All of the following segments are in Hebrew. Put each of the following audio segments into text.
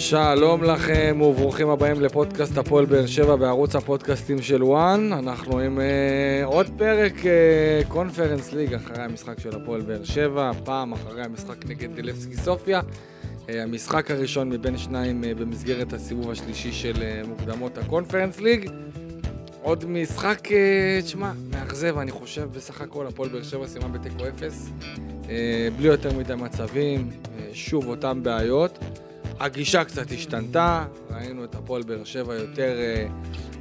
שלום לכם וברוכים הבאים לפודקאסט הפועל באר שבע בערוץ הפודקאסטים של וואן. אנחנו עם uh, עוד פרק אה, קונפרנס uh, ליג אחרי המשחק של הפועל באר שבע, פעם אחרי המשחק נגד דילבסקי סופיה. Uh, המשחק הראשון מבין שניים uh, במסגרת הסיבוב השלישי של uh, מוקדמות הקונפרנס ליג. עוד משחק, uh, תשמע, מאכזב, אני חושב, בסך הכל הפועל באר שבע סיימה בתיקו אפס. Uh, בלי יותר מדי מצבים, uh, שוב אותם בעיות. הגישה קצת השתנתה, ראינו את הפועל באר שבע יותר אה,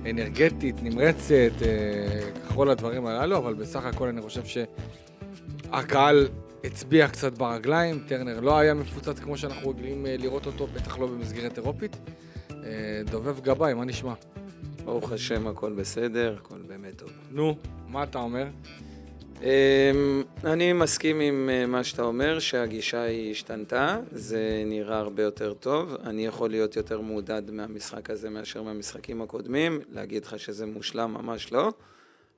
אנרגטית, נמרצת, אה, כל הדברים הללו, אבל בסך הכל אני חושב שהקהל הצביע קצת ברגליים, טרנר לא היה מפוצץ כמו שאנחנו רגילים אה, לראות אותו, בטח לא במסגרת אירופית. דובב גבאי, מה נשמע? ברוך השם, הכל בסדר, הכל באמת טוב. נו, מה אתה אומר? אמ, אני מסכים עם אה, מה שאתה אומר, שהגישה היא השתנתה, זה נראה הרבה יותר טוב. אני יכול להיות יותר מעודד מהמשחק הזה מאשר מהמשחקים הקודמים, להגיד לך שזה מושלם ממש לא.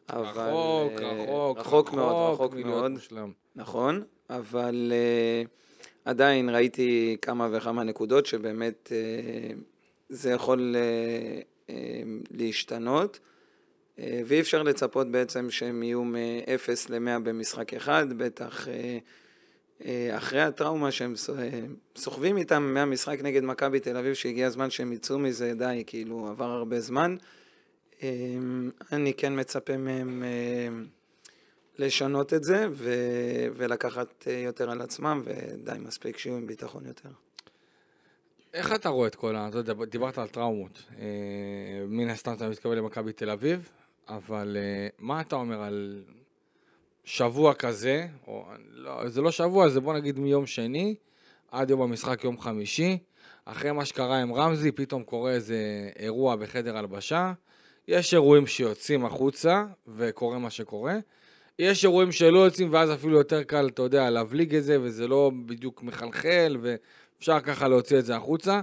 אבל... רחוק, אה, רחוק, רחוק רחוק מאוד, רחוק מאוד. מושלם. נכון, אבל uh, עדיין ראיתי כמה וכמה נקודות שבאמת uh, זה יכול uh, uh, להשתנות. אה, ואי אפשר לצפות בעצם שהם יהיו מ-0 ל-100 במשחק אחד, בטח אה, אה, אחרי הטראומה שהם סוחבים איתם מהמשחק נגד מכבי תל אביב, שהגיע הזמן שהם יצאו מזה, די, כאילו עבר הרבה זמן. אמ, אני כן מצפה מהם לשנות את זה ו- ולקחת יותר על עצמם, ודי, מספיק שיהיו עם ביטחון יותר. איך אתה רואה את כל ה... דיברת על טראומות. מן הסתם אתה מתקבל למכבי תל אביב, אבל אה, מה אתה אומר על שבוע כזה, או לא, זה לא שבוע, זה בוא נגיד מיום שני עד יום המשחק יום חמישי, אחרי מה שקרה עם רמזי, פתאום קורה איזה אירוע בחדר הלבשה, יש אירועים שיוצאים החוצה וקורה מה שקורה, יש אירועים שלא יוצאים ואז אפילו יותר קל, אתה יודע, להבליג את זה, וזה לא בדיוק מחלחל, ואפשר ככה להוציא את זה החוצה.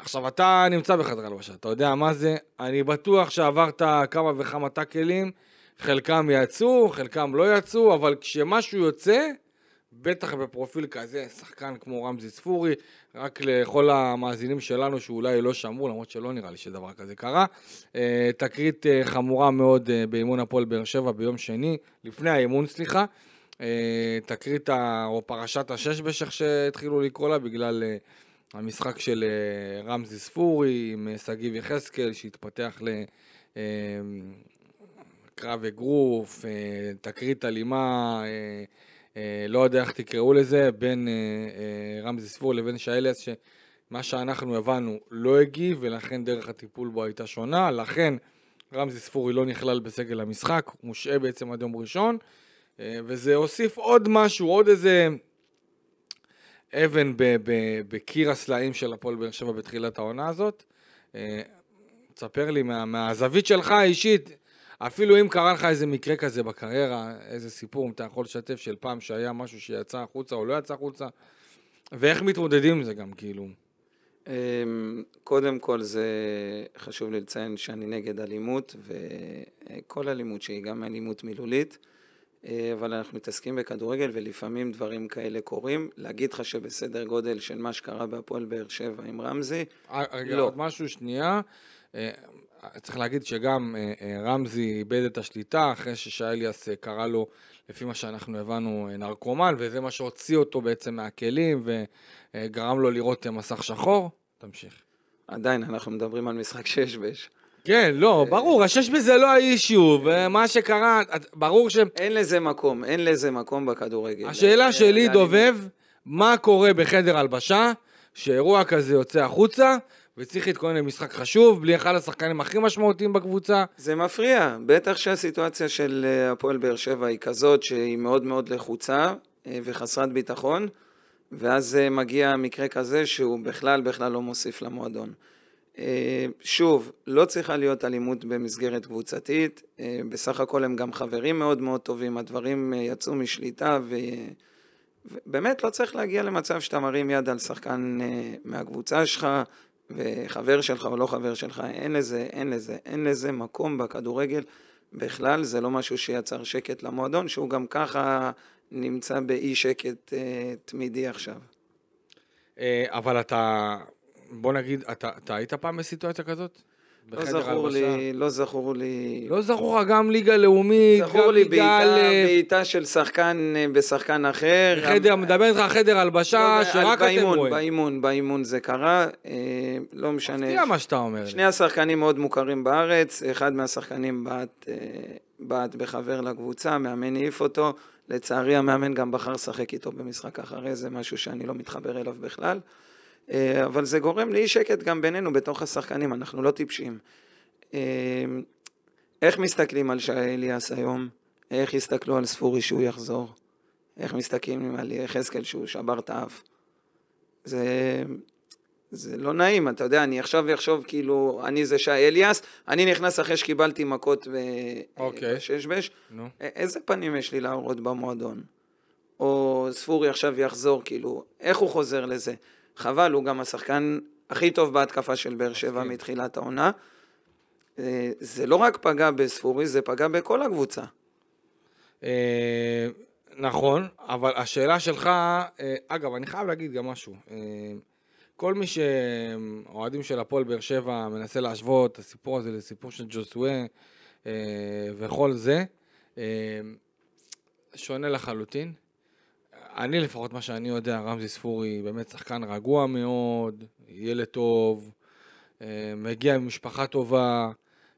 עכשיו, אתה נמצא בחדר הלבשה, אתה יודע מה זה? אני בטוח שעברת כמה וכמה טאקלים, חלקם יצאו, חלקם לא יצאו, אבל כשמשהו יוצא, בטח בפרופיל כזה, שחקן כמו רמזי ספורי, רק לכל המאזינים שלנו שאולי לא שמעו, למרות שלא נראה לי שדבר כזה קרה. אה, תקרית אה, חמורה מאוד אה, באימון הפועל באר שבע ביום שני, לפני האימון, סליחה. תקרית או פרשת השש בשך שהתחילו לקרוא לה בגלל... המשחק של אה, רמזי ספורי עם אה, שגיב יחזקאל שהתפתח לקרב אה, אגרוף, תקרית אלימה, לא יודע איך תקראו לזה, בין רמזי ספורי לבין שאלס שמה שאנחנו הבנו לא הגיב ולכן דרך הטיפול בו הייתה שונה, לכן רמזי ספורי לא נכלל בסגל המשחק, הוא מושעה בעצם עד יום ראשון, וזה הוסיף עוד משהו, עוד איזה... אבן בקיר הסלעים של הפועל באר שבע בתחילת העונה הזאת. אה, תספר לי מה, מהזווית שלך האישית, אפילו אם קרה לך איזה מקרה כזה בקריירה, איזה סיפור, אם אתה יכול לשתף של פעם שהיה משהו שיצא החוצה או לא יצא החוצה, ואיך מתמודדים עם זה גם, כאילו. אה, קודם כל זה חשוב לי לציין שאני נגד אלימות, וכל אלימות שהיא גם אלימות מילולית. אה, אבל אנחנו מתעסקים בכדורגל ולפעמים דברים כאלה קורים. להגיד לך שבסדר גודל של מה שקרה בהפועל באר שבע עם רמזי, אה, רגע, לא. עוד משהו שנייה. אה, צריך להגיד שגם רמזי איבד את השליטה אחרי ששאליאס קרא לו, לפי מה שאנחנו הבנו, נרקומן, וזה מה שהוציא אותו בעצם מהכלים וגרם לו לראות מסך שחור. תמשיך. עדיין, אנחנו מדברים על משחק שש בש. כן, לא, אה, ברור, השש בזה לא האישיו, אה, אה. ומה שקרה, ברור ש... אין לזה מקום, אין לזה מקום בכדורגל. השאלה שלי, דובב, מה קורה בחדר הלבשה, שאירוע כזה יוצא החוצה, וצריך להתכונן למשחק חשוב, בלי אחד השחקנים הכי משמעותיים בקבוצה. זה מפריע, בטח שהסיטואציה של הפועל באר שבע היא כזאת שהיא מאוד מאוד לחוצה וחסרת ביטחון, ואז מגיע מקרה כזה שהוא בכלל בכלל לא מוסיף למועדון. אה, שוב, לא צריכה להיות אלימות במסגרת קבוצתית, אה, בסך הכל הם גם חברים מאוד מאוד טובים, הדברים אה, יצאו משליטה ו... ובאמת לא צריך להגיע למצב שאתה מרים יד על שחקן מהקבוצה שלך וחבר שלך או לא חבר שלך, אין לזה, אין לזה, אין לזה מקום בכדורגל בכלל, זה לא משהו שיצר שקט למועדון, שהוא גם ככה נמצא באי שקט תמידי עכשיו. אבל אתה בוא נגיד, אתה, אתה היית פעם בסיטואציה כזאת? לא זכור לי, לא זכור לי. לא זכור לך גם ליגה לאומית, גם ליגה זכור לי בעיטה של שחקן אה, בשחקן אחר. חדר, גם... מדבר איתך חדר הלבשה לא, שרק אתם רואים. באימון, באימון באימון זה קרה, אה, לא משנה. מפתיע מה שאתה אומר. שני השחקנים מאוד מוכרים בארץ, אחד מהשחקנים בעט, אה, בעט בחבר לקבוצה, מאמן העיף אותו. לצערי המאמן גם בחר לשחק איתו במשחק אחרי, זה משהו שאני לא מתחבר אליו בכלל. אה, אבל זה גורם לאי שקט גם בינינו, בתוך השחקנים, אנחנו לא טיפשים. אה, איך מסתכלים על שי אליאס היום? איך יסתכלו על ספורי שהוא יחזור? איך מסתכלים על יחזקאל שהוא שבר את האף? זה, זה לא נעים, אתה יודע, אני עכשיו אחשוב כאילו, אני זה שי אליאס, אני נכנס אחרי שקיבלתי מכות אוקיי. בששבש, בש, no. איזה פנים יש לי להראות במועדון? או ספורי עכשיו יחזור, כאילו, איך הוא חוזר לזה? חבל, הוא גם השחקן הכי טוב בהתקפה של באר שבע מתחילת העונה. אה, זה לא רק פגע בספורי, זה פגע בכל הקבוצה. אה, נכון, אבל השאלה שלך, אה, אגב, אני חייב להגיד גם משהו. כל מי שאוהדים של הפועל באר שבע מנסה להשוות את הסיפור הזה לסיפור של ג'וסואה וכל זה, שונה לחלוטין. אני לפחות, מה שאני יודע, רמזי ספורי באמת שחקן רגוע מאוד, ילד טוב, אה, מגיע ממשפחה טובה,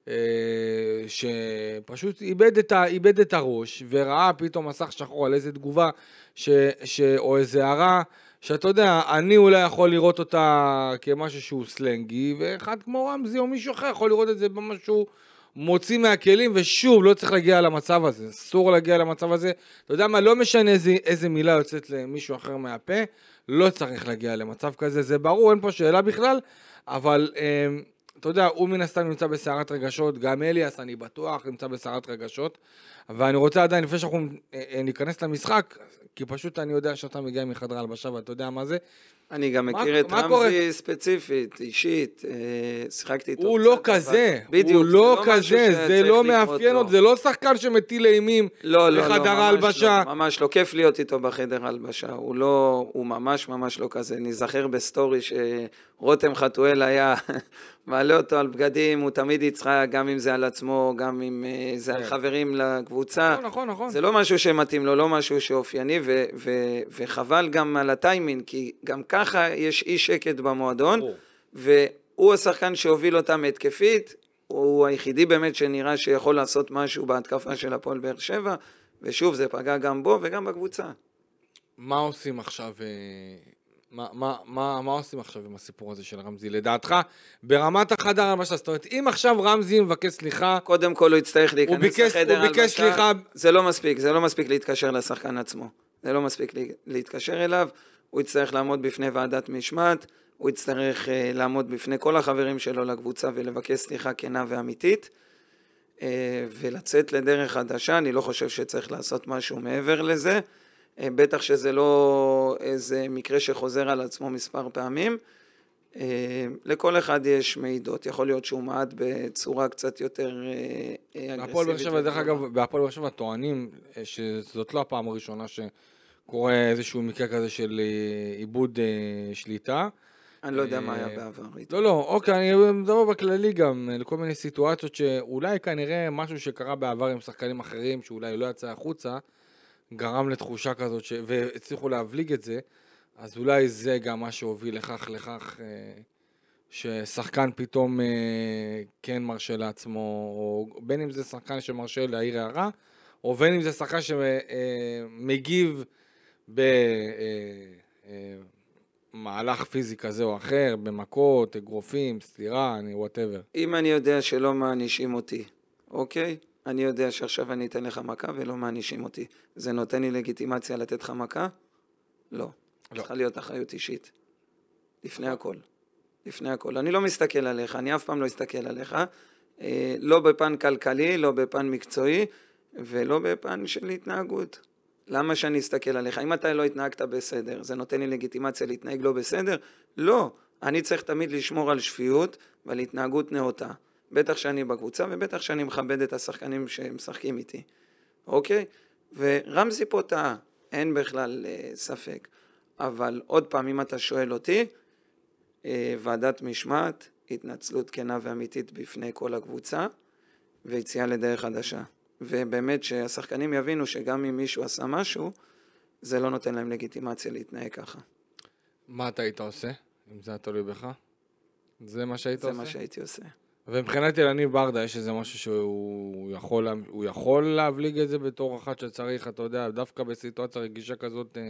אה, שפשוט איבד את, ה, איבד את הראש וראה פתאום מסך שחור על איזה תגובה ש, ש, או איזה הערה שאתה יודע, אני אולי יכול לראות אותה כמשהו שהוא סלנגי, ואחד כמו רמזי או מישהו אחר יכול לראות את זה במשהו מוציא מהכלים, ושוב, לא צריך להגיע למצב הזה. אסור להגיע למצב הזה. אתה יודע מה, לא משנה איזה, איזה מילה יוצאת למישהו אחר מהפה, לא צריך להגיע למצב כזה, זה ברור, אין פה שאלה בכלל, אבל אה, אתה יודע, הוא מן הסתם נמצא בסערת רגשות, גם אליאס, אני בטוח, נמצא בסערת רגשות, ואני רוצה עדיין, לפני שאנחנו אה, אה, ניכנס למשחק, כי פשוט אני יודע שאתה מגיע מחדר הלבשה ואתה יודע מה זה. אני גם מכיר את רמזי ספציפית, אישית, אה, שיחקתי איתו. הוא לא כזה, הוא לא כזה, זה לא, לא, לא מאפיין אותו, זה לא שחקן שמטיל אימים בחדר ההלבשה. לא, לא, לא ממש לא, כיף להיות איתו בחדר ההלבשה, הוא לא, הוא ממש ממש לא כזה. ניזכר בסטורי שרותם חתואל היה מעלה אותו על בגדים, הוא תמיד יצחק, גם אם זה על עצמו, גם אם זה על כן. חברים בקבוצה. נכון, נכון, נכון. זה לא משהו שמתאים לו, לא משהו שאופייני, ו- ו- וחבל גם על הטיימינג, כי גם ככה יש אי שקט במועדון, והוא השחקן שהוביל אותם התקפית, הוא היחידי באמת שנראה שיכול לעשות משהו בהתקפה של הפועל באר שבע, ושוב, זה פגע גם בו וגם בקבוצה. מה עושים עכשיו אה, מה, מה, מה, מה עושים עכשיו עם הסיפור הזה של רמזי, לדעתך? ברמת החדר הלבשה, זאת אומרת, אם עכשיו רמזי מבקש סליחה... קודם כל הוא יצטרך להיכנס ביקש, לחדר הלבשה. הוא ביקש סליחה... זה לא מספיק, זה לא מספיק להתקשר לשחקן עצמו. זה לא מספיק להתקשר אליו, הוא יצטרך לעמוד בפני ועדת משמעת, הוא יצטרך uh, לעמוד בפני כל החברים שלו לקבוצה ולבקש סליחה כנה ואמיתית, uh, ולצאת לדרך חדשה, אני לא חושב שצריך לעשות משהו מעבר לזה. אה, בטח שזה לא איזה מקרה שחוזר על עצמו מספר פעמים. אה, לכל אחד יש מעידות, יכול להיות שהוא מעט בצורה קצת יותר אה, אגרסיבית. בהפועל באר שבע, דרך אגב, בהפועל באר שבע טוענים שזאת לא הפעם הראשונה שקורה איזשהו מקרה כזה של עיבוד שליטה. אני לא יודע מה היה בעבר. לא, לא, אוקיי, אני מדבר בכללי גם, לכל מיני סיטואציות שאולי כנראה משהו שקרה בעבר עם שחקנים אחרים, שאולי לא יצא החוצה. גרם לתחושה כזאת, ש... והצליחו להבליג את זה, אז אולי זה גם מה שהוביל לכך, לכך אה, ששחקן פתאום אה, כן מרשה לעצמו, או בין אם זה שחקן שמרשה להעיר הערה, או בין אם זה שחקן שמגיב אה, במהלך פיזי כזה או אחר, במכות, אגרופים, סטירה, וואטאבר. אם אני יודע שלא מענישים אותי, אוקיי? אני יודע שעכשיו אני אתן לך מכה ולא מענישים אותי. זה נותן לי לגיטימציה לתת לך מכה? לא. לא. צריכה להיות אחריות אישית. לפני הכל. לפני הכל. אני לא מסתכל עליך, אני אף פעם לא אסתכל עליך. אה, לא בפן כלכלי, לא בפן מקצועי, ולא בפן של התנהגות. למה שאני אסתכל עליך? אם אתה לא התנהגת בסדר, זה נותן לי לגיטימציה להתנהג לא בסדר? לא. אני צריך תמיד לשמור על שפיות ועל התנהגות נאותה. בטח שאני בקבוצה ובטח שאני מכבד את השחקנים שמשחקים איתי, אוקיי? ורמזי פה טעה, אין בכלל אה, ספק. אבל עוד פעם, אם אתה שואל אותי, אה, ועדת משמעת, התנצלות כנה ואמיתית בפני כל הקבוצה, ויציאה לדרך חדשה. ובאמת שהשחקנים יבינו שגם אם מישהו עשה משהו, זה לא נותן להם לגיטימציה להתנהג ככה. מה אתה היית עושה, אם זה היה תלוי בך? זה מה שהיית זה עושה? זה מה שהייתי עושה. ומבחינת אלניב ברדה יש איזה משהו שהוא יכול, יכול להבליג את זה בתור אחת שצריך, אתה יודע, דווקא בסיטואציה רגישה כזאת, אה,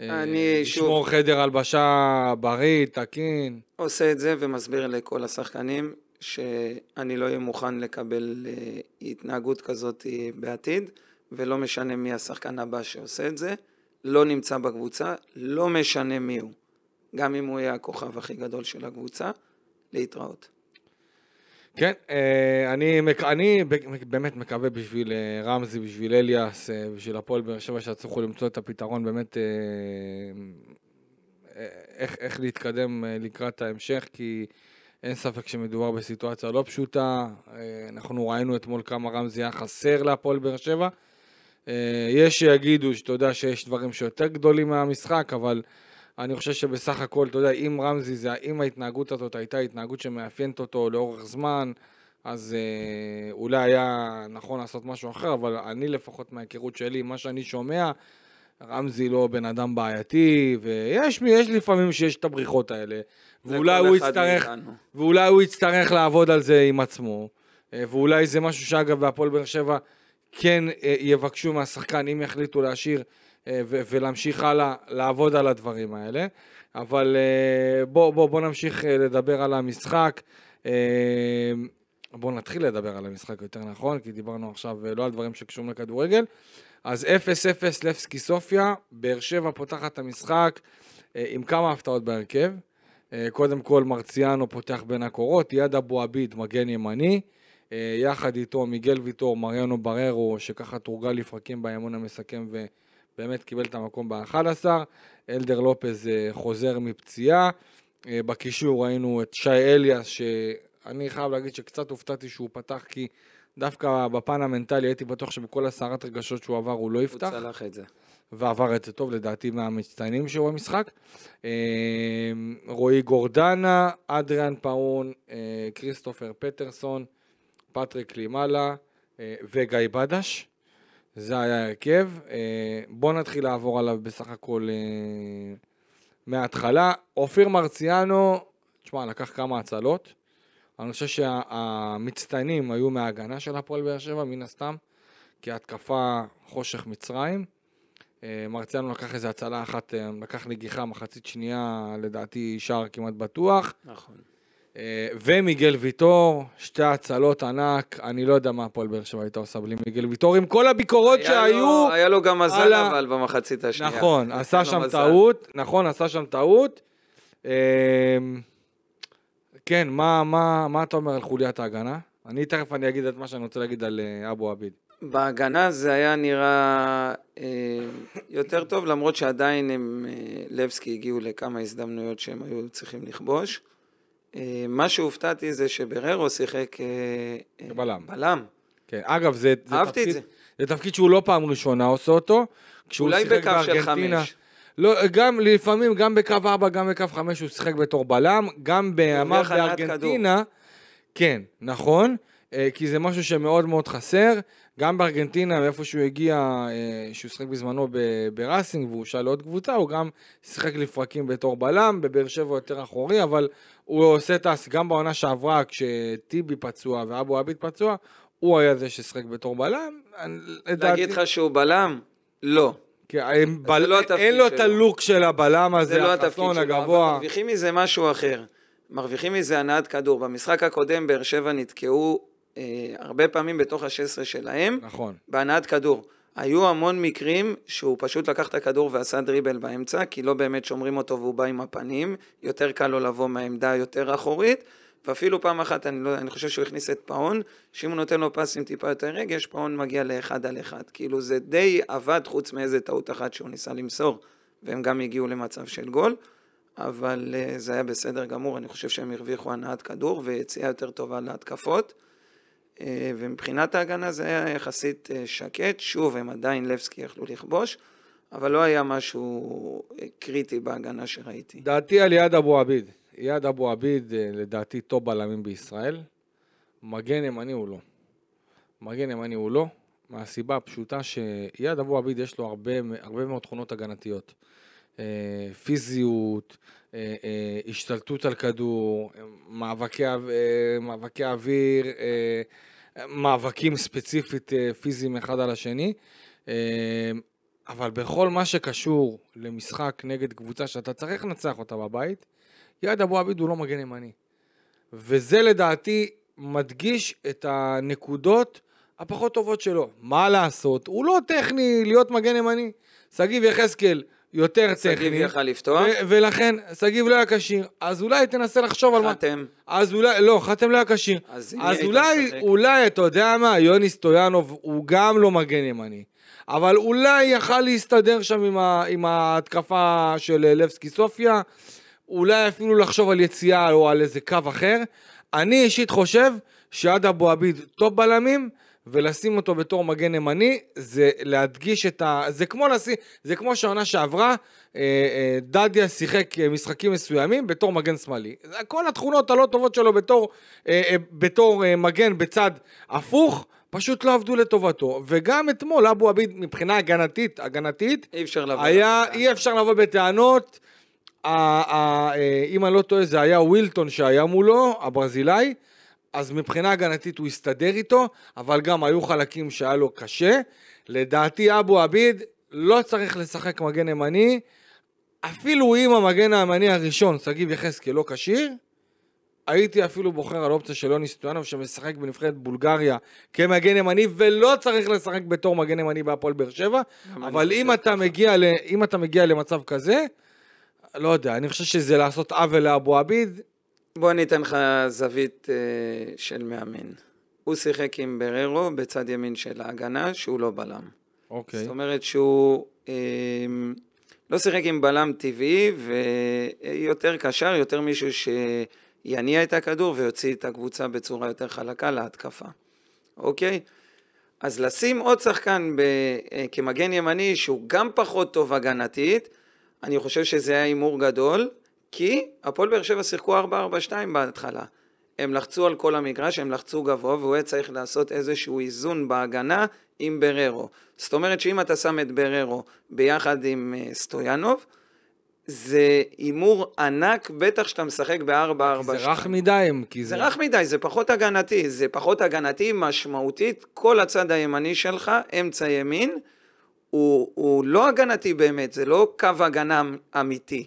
אה, אני לשמור שוב... חדר הלבשה בריא, תקין. עושה את זה ומסביר לכל השחקנים שאני לא אהיה מוכן לקבל אה, התנהגות כזאת בעתיד, ולא משנה מי השחקן הבא שעושה את זה, לא נמצא בקבוצה, לא משנה מי הוא, גם אם הוא יהיה הכוכב הכי גדול של הקבוצה, להתראות. כן, אה, אני, אני באמת מקווה בשביל אה, רמזי, בשביל אליאס, אה, בשביל הפועל באר שבע, שיצליחו למצוא את הפתרון באמת איך, איך להתקדם לקראת ההמשך, כי אין ספק שמדובר בסיטואציה לא פשוטה. אנחנו ראינו אתמול כמה רמזי היה חסר להפועל באר שבע. יש שיגידו שאתה יודע שיש דברים שיותר גדולים מהמשחק, אבל... אני חושב שבסך הכל, אתה יודע, אם רמזי, זה, אם ההתנהגות הזאת הייתה התנהגות שמאפיינת אותו לאורך זמן, אז אה, אולי היה נכון לעשות משהו אחר, אבל אני לפחות מההיכרות שלי, מה שאני שומע, רמזי לא בן אדם בעייתי, ויש יש לפעמים שיש את הבריחות האלה, ואולי הוא, יצטרך, ואולי הוא יצטרך לעבוד על זה עם עצמו, אה, ואולי זה משהו שאגב, בהפועל באר שבע כן אה, יבקשו מהשחקן, אם יחליטו להשאיר. אה, ולהמשיך הלאה לעבוד על הדברים האלה. אבל אה, בואו בוא, בוא נמשיך אה, לדבר על המשחק. בואו נתחיל לדבר על המשחק יותר נכון, כי דיברנו עכשיו לא על דברים שקשורים לכדורגל. אז 0-0 לבסקי סופיה, באר שבע פותחת את המשחק עם כמה הפתעות בהרכב. קודם כל מרציאנו פותח בין הקורות, יד אבו עביד מגן ימני, יחד איתו מיגל ויטור, מריאנו בררו, שככה תורגל לפרקים באמון המסכם ו... באמת קיבל את המקום ב-11, אלדר לופז אה, חוזר מפציעה, אה, בקישור ראינו את שי אליאס, שאני חייב להגיד שקצת הופתעתי שהוא פתח כי דווקא בפן המנטלי הייתי בטוח שבכל הסערת רגשות שהוא עבר הוא לא יפתח. הוא צלח את זה. ועבר את זה טוב, לדעתי מהמצטיינים שהוא במשחק. אה, רועי גורדנה, אדריאן פאון, כריסטופר פטרסון, פטריק לימאלה וגיא בדש. זה היה ההרכב. אה, בואו נתחיל לעבור עליו בסך הכל אה, מההתחלה. אופיר מרציאנו, תשמע, לקח כמה הצלות. אני חושב שהמצטיינים היו מההגנה של הפועל באר שבע, מן הסתם, כי התקפה חושך מצרים. אה, מרציאנו לקח איזה הצלה אחת, לקח נגיחה מחצית שנייה, לדעתי שער כמעט בטוח. נכון. אה, ומיגל ויטור, שתי הצלות ענק, אני לא יודע מה הפועל באר שבע הייתה עושה בלי מיגל ויטור, עם כל הביקורות היה שהיו... לו, היה לו גם מזל ה... אבל במחצית השנייה. נכון, עשה שם מזל. טעות, נכון, עשה שם טעות. אמ, כן, מה, מה, מה אתה אומר על חוליית ההגנה? אני תכף אני אגיד את מה שאני רוצה להגיד על אה, אבו עביד. בהגנה זה היה נראה אה, יותר טוב, למרות שעדיין הם, לבסקי הגיעו לכמה הזדמנויות שהם היו צריכים לכבוש. אה, מה שהופתעתי זה שבררו שיחק... אה, אה, בלם. בלם. כן, אגב, זה, זה, תפקיד, זה. זה תפקיד שהוא לא פעם ראשונה עושה אותו. אולי בקו של חמש. לא, גם לפעמים, גם בקו ארבע, גם בקו חמש הוא שיחק בתור בלם, גם באמר בארגנטינה, כן, נכון, כי זה משהו שמאוד מאוד חסר, גם בארגנטינה, מאיפה שהוא הגיע, שהוא שיחק בזמנו בראסינג והוא שאל עוד קבוצה, הוא גם שיחק לפרקים בתור בלם, בבאר שבע יותר אחורי, אבל הוא עושה טס גם בעונה שעברה, כשטיבי פצוע ואבו עביד פצוע, הוא היה זה ששחק בתור בלם. להגיד אני... לך שהוא בלם? לא. כי בל... לא אין לו את הלוק של הבלם הזה, לא החסון הגבוה. אבל מרוויחים מזה משהו אחר. מרוויחים מזה הנעת כדור. במשחק הקודם באר שבע נתקעו אה, הרבה פעמים בתוך ה-16 שלהם. נכון. בהנעת כדור. היו המון מקרים שהוא פשוט לקח את הכדור ועשה דריבל באמצע, כי לא באמת שומרים אותו והוא בא עם הפנים, יותר קל לו לבוא מהעמדה היותר אחורית, ואפילו פעם אחת, אני, לא, אני חושב שהוא הכניס את פאון, שאם הוא נותן לו פס עם טיפה יותר רגש, פאון מגיע לאחד על אחד. כאילו זה די עבד חוץ מאיזה טעות אחת שהוא ניסה למסור, והם גם הגיעו למצב של גול, אבל אה, זה היה בסדר גמור, אני חושב שהם הרוויחו הנעת כדור ויציאה יותר טובה להתקפות. אה, ומבחינת ההגנה זה היה יחסית אה, שקט, שוב הם עדיין לבסקי יכלו לכבוש, אבל לא היה משהו אה, קריטי בהגנה שראיתי. דעתי על יעד אבו עביד, יעד אבו עביד לדעתי טוב בלמים בישראל, מגן ימני הוא לא, מגן ימני הוא לא, מהסיבה הפשוטה שיעד אבו עביד יש לו הרבה, הרבה מאוד תכונות הגנתיות, פיזיות, אה, אה, השתלטות על כדור, מאבקי, אה, מאבקי אוויר, מאבקים ספציפית פיזיים אחד על השני, אבל בכל מה שקשור למשחק נגד קבוצה שאתה צריך לנצח אותה בבית, יעד אבו עביד הוא לא מגן ימני. וזה לדעתי מדגיש את הנקודות הפחות טובות שלו. מה לעשות? הוא לא טכני להיות מגן ימני. שגיב יחזקאל, יותר טכני. שגיב יכל לפתוח. ולכן, שגיב לא היה כשיר. אז אולי תנסה לחשוב על מה... חתם. אז אולי, לא, חתם לא היה כשיר. אז, אז אולי, אולי, אתה יודע מה, יוני סטויאנוב הוא גם לא מגן ימני. אבל אולי יכל להסתדר שם עם, ה, עם ההתקפה של אה, לבסקי סופיה. אולי אפילו לחשוב על יציאה או על איזה קו אחר. אני אישית חושב שעד אבו עביד טופ בלמים. ולשים אותו בתור מגן ימני, זה להדגיש את ה... זה כמו, לשים, זה כמו שהעונה שעברה, אה, אה, דדיה שיחק אה, משחקים מסוימים בתור מגן שמאלי. כל התכונות הלא טובות שלו בתור, אה, אה, בתור אה, מגן בצד הפוך. פשוט לא עבדו לטובתו, וגם אתמול אבו עביד מבחינה הגנתית, הגנתית, אי אפשר לבוא, היה, אי אפשר לבוא בטענות, אה, אה, אה, אם אני לא טועה זה היה ווילטון שהיה מולו, הברזילאי, אז מבחינה הגנתית הוא הסתדר איתו, אבל גם היו חלקים שהיה לו קשה. לדעתי אבו עביד לא צריך לשחק מגן ימני, אפילו אם המגן הימני הראשון, שגיב יחזקאל, לא כשיר, הייתי אפילו בוחר על אופציה של יוני סטויאנוב שמשחק בנבחרת בולגריה כמגן ימני ולא צריך לשחק בתור מגן ימני בהפועל באר שבע, אבל אם אתה, מגיע ל, אם אתה מגיע למצב כזה, לא יודע, אני חושב שזה לעשות עוול לאבו עביד, בוא אני אתן לך זווית אה, של מאמן. הוא שיחק עם בררו בצד ימין של ההגנה, שהוא לא בלם. אוקיי. זאת אומרת שהוא אה, לא שיחק עם בלם טבעי, ויותר קשר, יותר מישהו שיניע את הכדור ויוציא את הקבוצה בצורה יותר חלקה להתקפה. אוקיי? אז לשים עוד שחקן ב, אה, כמגן ימני שהוא גם פחות טוב הגנתית, אני חושב שזה היה הימור גדול. כי הפועל באר שבע שיחקו 4-4-2 בהתחלה. הם לחצו על כל המגרש, הם לחצו גבוה, והוא היה צריך לעשות איזשהו איזון בהגנה עם בררו. זאת אומרת שאם אתה שם את בררו ביחד עם אה, סטויאנוב, זה הימור ענק, בטח שאתה משחק ב-4-4-2. זה רך מדי, כי זה... זה רך מדי, זה פחות הגנתי. זה פחות הגנתי משמעותית, כל הצד הימני שלך, אמצע ימין, הוא, הוא לא הגנתי באמת, זה לא קו הגנה אמיתי.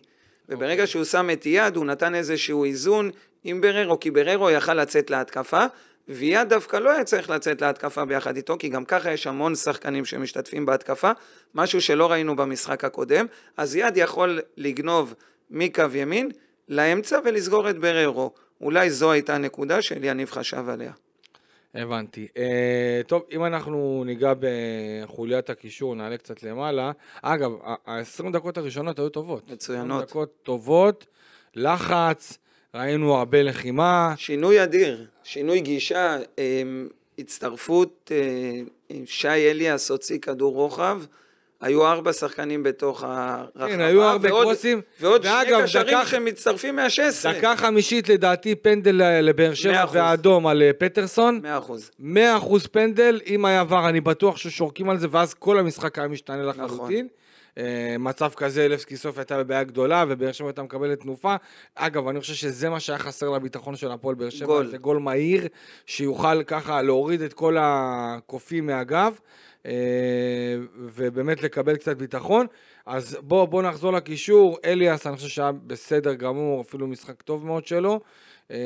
וברגע שהוא שם את יד הוא נתן איזשהו איזון עם בררו, כי בררו יכל לצאת להתקפה, ויד דווקא לא היה צריך לצאת להתקפה ביחד איתו, כי גם ככה יש המון שחקנים שמשתתפים בהתקפה, משהו שלא ראינו במשחק הקודם, אז יד יכול לגנוב מקו ימין לאמצע ולסגור את בררו. אולי זו הייתה הנקודה שאליניב חשב עליה. הבנתי. Uh, טוב, אם אנחנו ניגע בחוליית הקישור, נעלה קצת למעלה. אגב, ה-20 דקות הראשונות היו טובות. מצוינות. 20 דקות טובות, לחץ, ראינו הרבה לחימה. שינוי אדיר, שינוי גישה, אה, הצטרפות, אה, שי אליאס הוציא כדור רוחב. היו ארבע שחקנים בתוך הרחבה. כן, היו ארבע קרוסים. ועוד שני קשרים שמצטרפים מה-16. דקה חמישית לדעתי פנדל לבאר שבע והאדום על אה, פטרסון. מאה אחוז. מאה אחוז פנדל, אם היה ור אני בטוח ששורקים על זה, ואז כל המשחק היה משתנה נכון. לחלוטין. אה, מצב כזה, אלפסקי סוף הייתה בבעיה גדולה, ובאר שבע הייתה מקבלת תנופה. אגב, אני חושב שזה מה שהיה חסר לביטחון של הפועל באר שבע. גול. זה גול מהיר, שיוכל ככה להוריד את כל הקופים מהגב. אה, ובאמת לקבל קצת ביטחון. אז בואו בוא נחזור לקישור. אליאס, אני חושב שהיה בסדר גמור, אפילו משחק טוב מאוד שלו. אה,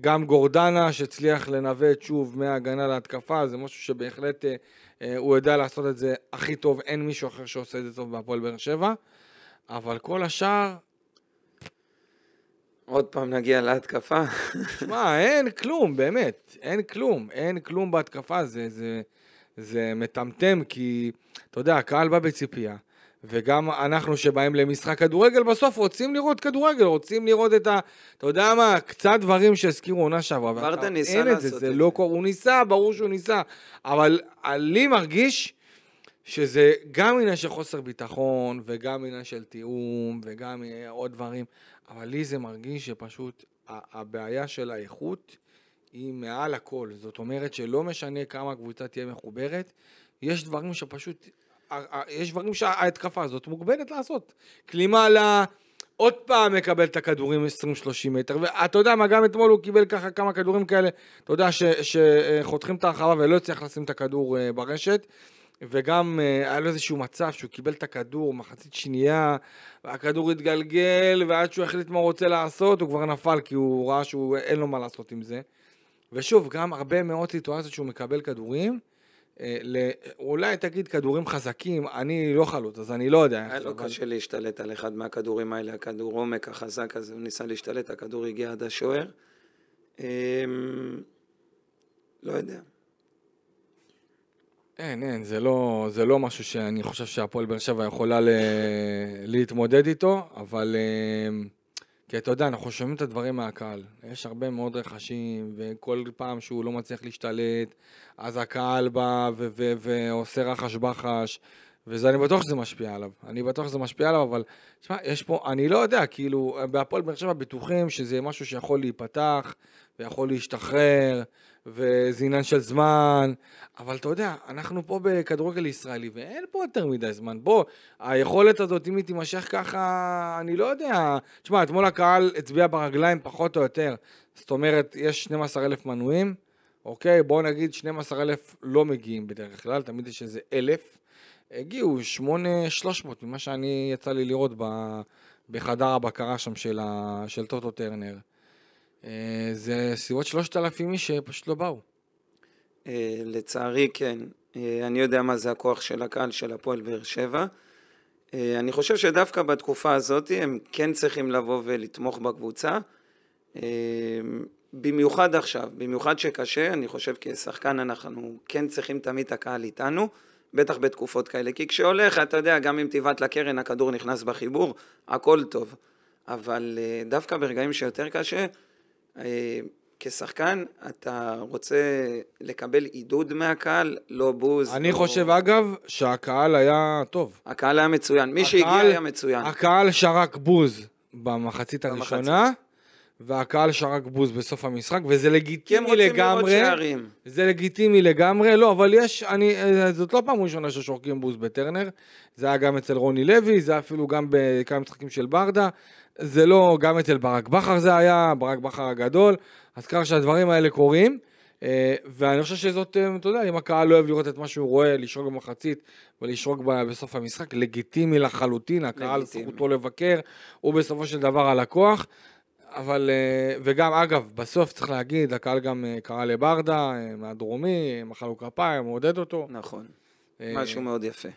גם גורדנה שהצליח לנווט שוב מההגנה להתקפה, זה משהו שבהחלט אה, הוא יודע לעשות את זה הכי טוב, אין מישהו אחר שעושה את זה טוב בהפועל באר שבע, אבל כל השאר... עוד פעם נגיע להתקפה. שמע, אין כלום, באמת, אין כלום, אין כלום בהתקפה, זה, זה, זה מטמטם, כי אתה יודע, הקהל בא בציפייה, וגם אנחנו שבאים למשחק כדורגל, בסוף רוצים לראות כדורגל, רוצים לראות את ה... אתה יודע מה, קצת דברים שהזכירו עונה שעברה. ברדה ניסה לעשות את זה. זה, לא זה לא קורה, הוא ניסה, ברור שהוא ניסה, אבל לי מרגיש... שזה גם עניין של חוסר ביטחון, וגם עניין של תיאום, וגם אה, עוד דברים, אבל לי זה מרגיש שפשוט הבעיה של האיכות, היא מעל הכל. זאת אומרת שלא משנה כמה הקבוצה תהיה מחוברת, יש דברים שפשוט, יש דברים שההתקפה הזאת מוגבלת לעשות. כלימה ל... עוד פעם מקבל את הכדורים 20-30 מטר, ואתה יודע מה, גם אתמול הוא קיבל ככה כמה כדורים כאלה, אתה יודע, שחותכים את ההרחבה ולא הצליח לשים את הכדור אה, ברשת, וגם אה, היה לו איזשהו מצב שהוא קיבל את הכדור, מחצית שנייה, והכדור התגלגל, ועד שהוא החליט מה הוא רוצה לעשות, הוא כבר נפל, כי הוא ראה שאין לו מה לעשות עם זה. ושוב, גם הרבה מאוד סיטואציות שהוא מקבל כדורים, לא, אולי תגיד כדורים חזקים, אני לא חלוץ, אז אני לא יודע. היה לו קשה להשתלט על אחד מהכדורים האלה, הכדור עומק החזק הזה, הוא ניסה להשתלט, הכדור הגיע עד השוער. אמ, לא יודע. אין, אין, זה לא, זה לא משהו שאני חושב שהפועל באר שבע יכולה ל... להתמודד איתו, אבל... אמ, כי אתה יודע, אנחנו שומעים את הדברים מהקהל. יש הרבה מאוד רכשים, וכל פעם שהוא לא מצליח להשתלט, אז הקהל בא ועושה רחש בחש, וזה, אני בטוח שזה משפיע עליו. אני בטוח שזה משפיע עליו, אבל, תשמע, יש פה, אני לא יודע, כאילו, בהפועל באר שבע בטוחים שזה משהו שיכול להיפתח, ויכול להשתחרר, וזה עניין של זמן, אבל אתה יודע, אנחנו פה בכדורגל ישראלי, ואין פה יותר מדי זמן. בוא, היכולת הזאת, אם היא תימשך ככה, אני לא יודע. תשמע, אתמול הקהל הצביע ברגליים פחות או יותר. זאת אומרת, יש 12,000 מנויים, אוקיי? בואו נגיד 12,000 לא מגיעים בדרך כלל, תמיד יש איזה 1,000. הגיעו 8,300 ממה שאני יצא לי לראות ב... בחדר הבקרה שם של, ה... של טוטו טרנר. אה, זה סביבות 3,000 איש שפשוט לא באו. אה, לצערי כן. אה, אני יודע מה זה הכוח של הקהל של הפועל באר שבע. אני חושב שדווקא בתקופה הזאת הם כן צריכים לבוא ולתמוך בקבוצה. במיוחד עכשיו, במיוחד שקשה, אני חושב כשחקן אנחנו כן צריכים תמיד את הקהל איתנו, בטח בתקופות כאלה, כי כשהולך, אתה יודע, גם אם תבעט לקרן, הכדור נכנס בחיבור, הכל טוב. אבל דווקא ברגעים שיותר קשה, אה, כשחקן אתה רוצה לקבל עידוד מהקהל, לא בוז. אני לא... חושב, אגב, שהקהל היה טוב. הקהל היה מצוין. מי הקהל, שהגיע היה מצוין. הקהל שרק בוז במחצית הראשונה. במחצית. והקהל שרק בוז בסוף המשחק, וזה לגיטימי לגמרי. כי הם רוצים לראות שערים. זה לגיטימי לגמרי, לא, אבל יש, אני, אה, זאת לא פעם ראשונה ששורקים בוז בטרנר, זה היה גם אצל רוני לוי, זה היה אפילו גם בכמה משחקים של ברדה, זה לא, גם אצל ברק בכר זה היה, ברק בכר הגדול, אז ככה שהדברים האלה קורים. אה, ואני חושב שזאת, אה, אתה יודע, אם הקהל לא אוהב לראות את מה שהוא רואה, לשרוק במחצית ולשרוק בסוף המשחק, לגיטימי לחלוטין, הקהל זכותו לבקר, הוא בסופו של דבר הלקוח. אבל, אה, וגם אגב, בסוף צריך להגיד, הקהל גם קרא לברדה מהדרומי, מחאו כפיים, מעודד אותו. נכון, משהו מאוד יפה.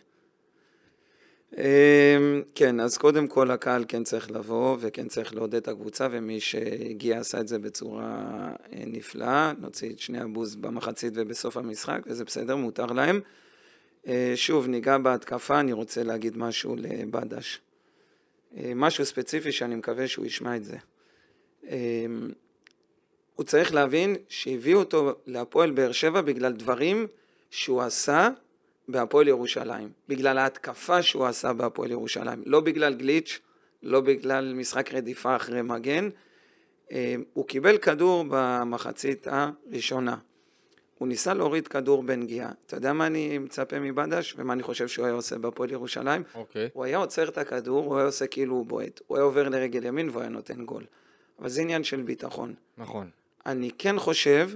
אמ, כן, אז קודם כל הקהל כן צריך לבוא וכן צריך לעודד את הקבוצה ומי שהגיע עשה את זה בצורה אה, נפלאה, נוציא את שני הבוז במחצית ובסוף המשחק וזה בסדר, מותר להם. אה, שוב, ניגע בהתקפה, אני רוצה להגיד משהו לבדש. אה, משהו ספציפי שאני מקווה שהוא ישמע את זה. אמ, הוא צריך להבין שהביאו אותו להפועל באר שבע בגלל דברים שהוא עשה בהפועל ירושלים, בגלל ההתקפה שהוא עשה בהפועל ירושלים, לא בגלל גליץ', לא בגלל משחק רדיפה אחרי מגן. אה, הוא קיבל כדור במחצית הראשונה. הוא ניסה להוריד כדור בנגיעה. אתה יודע מה אני מצפה מבדש ומה אני חושב שהוא היה עושה בהפועל ירושלים? Okay. אוקיי. הוא היה עוצר את הכדור, הוא היה עושה כאילו הוא בועט. הוא היה עובר לרגל ימין והוא היה נותן גול. אבל זה עניין של ביטחון. נכון. אני כן חושב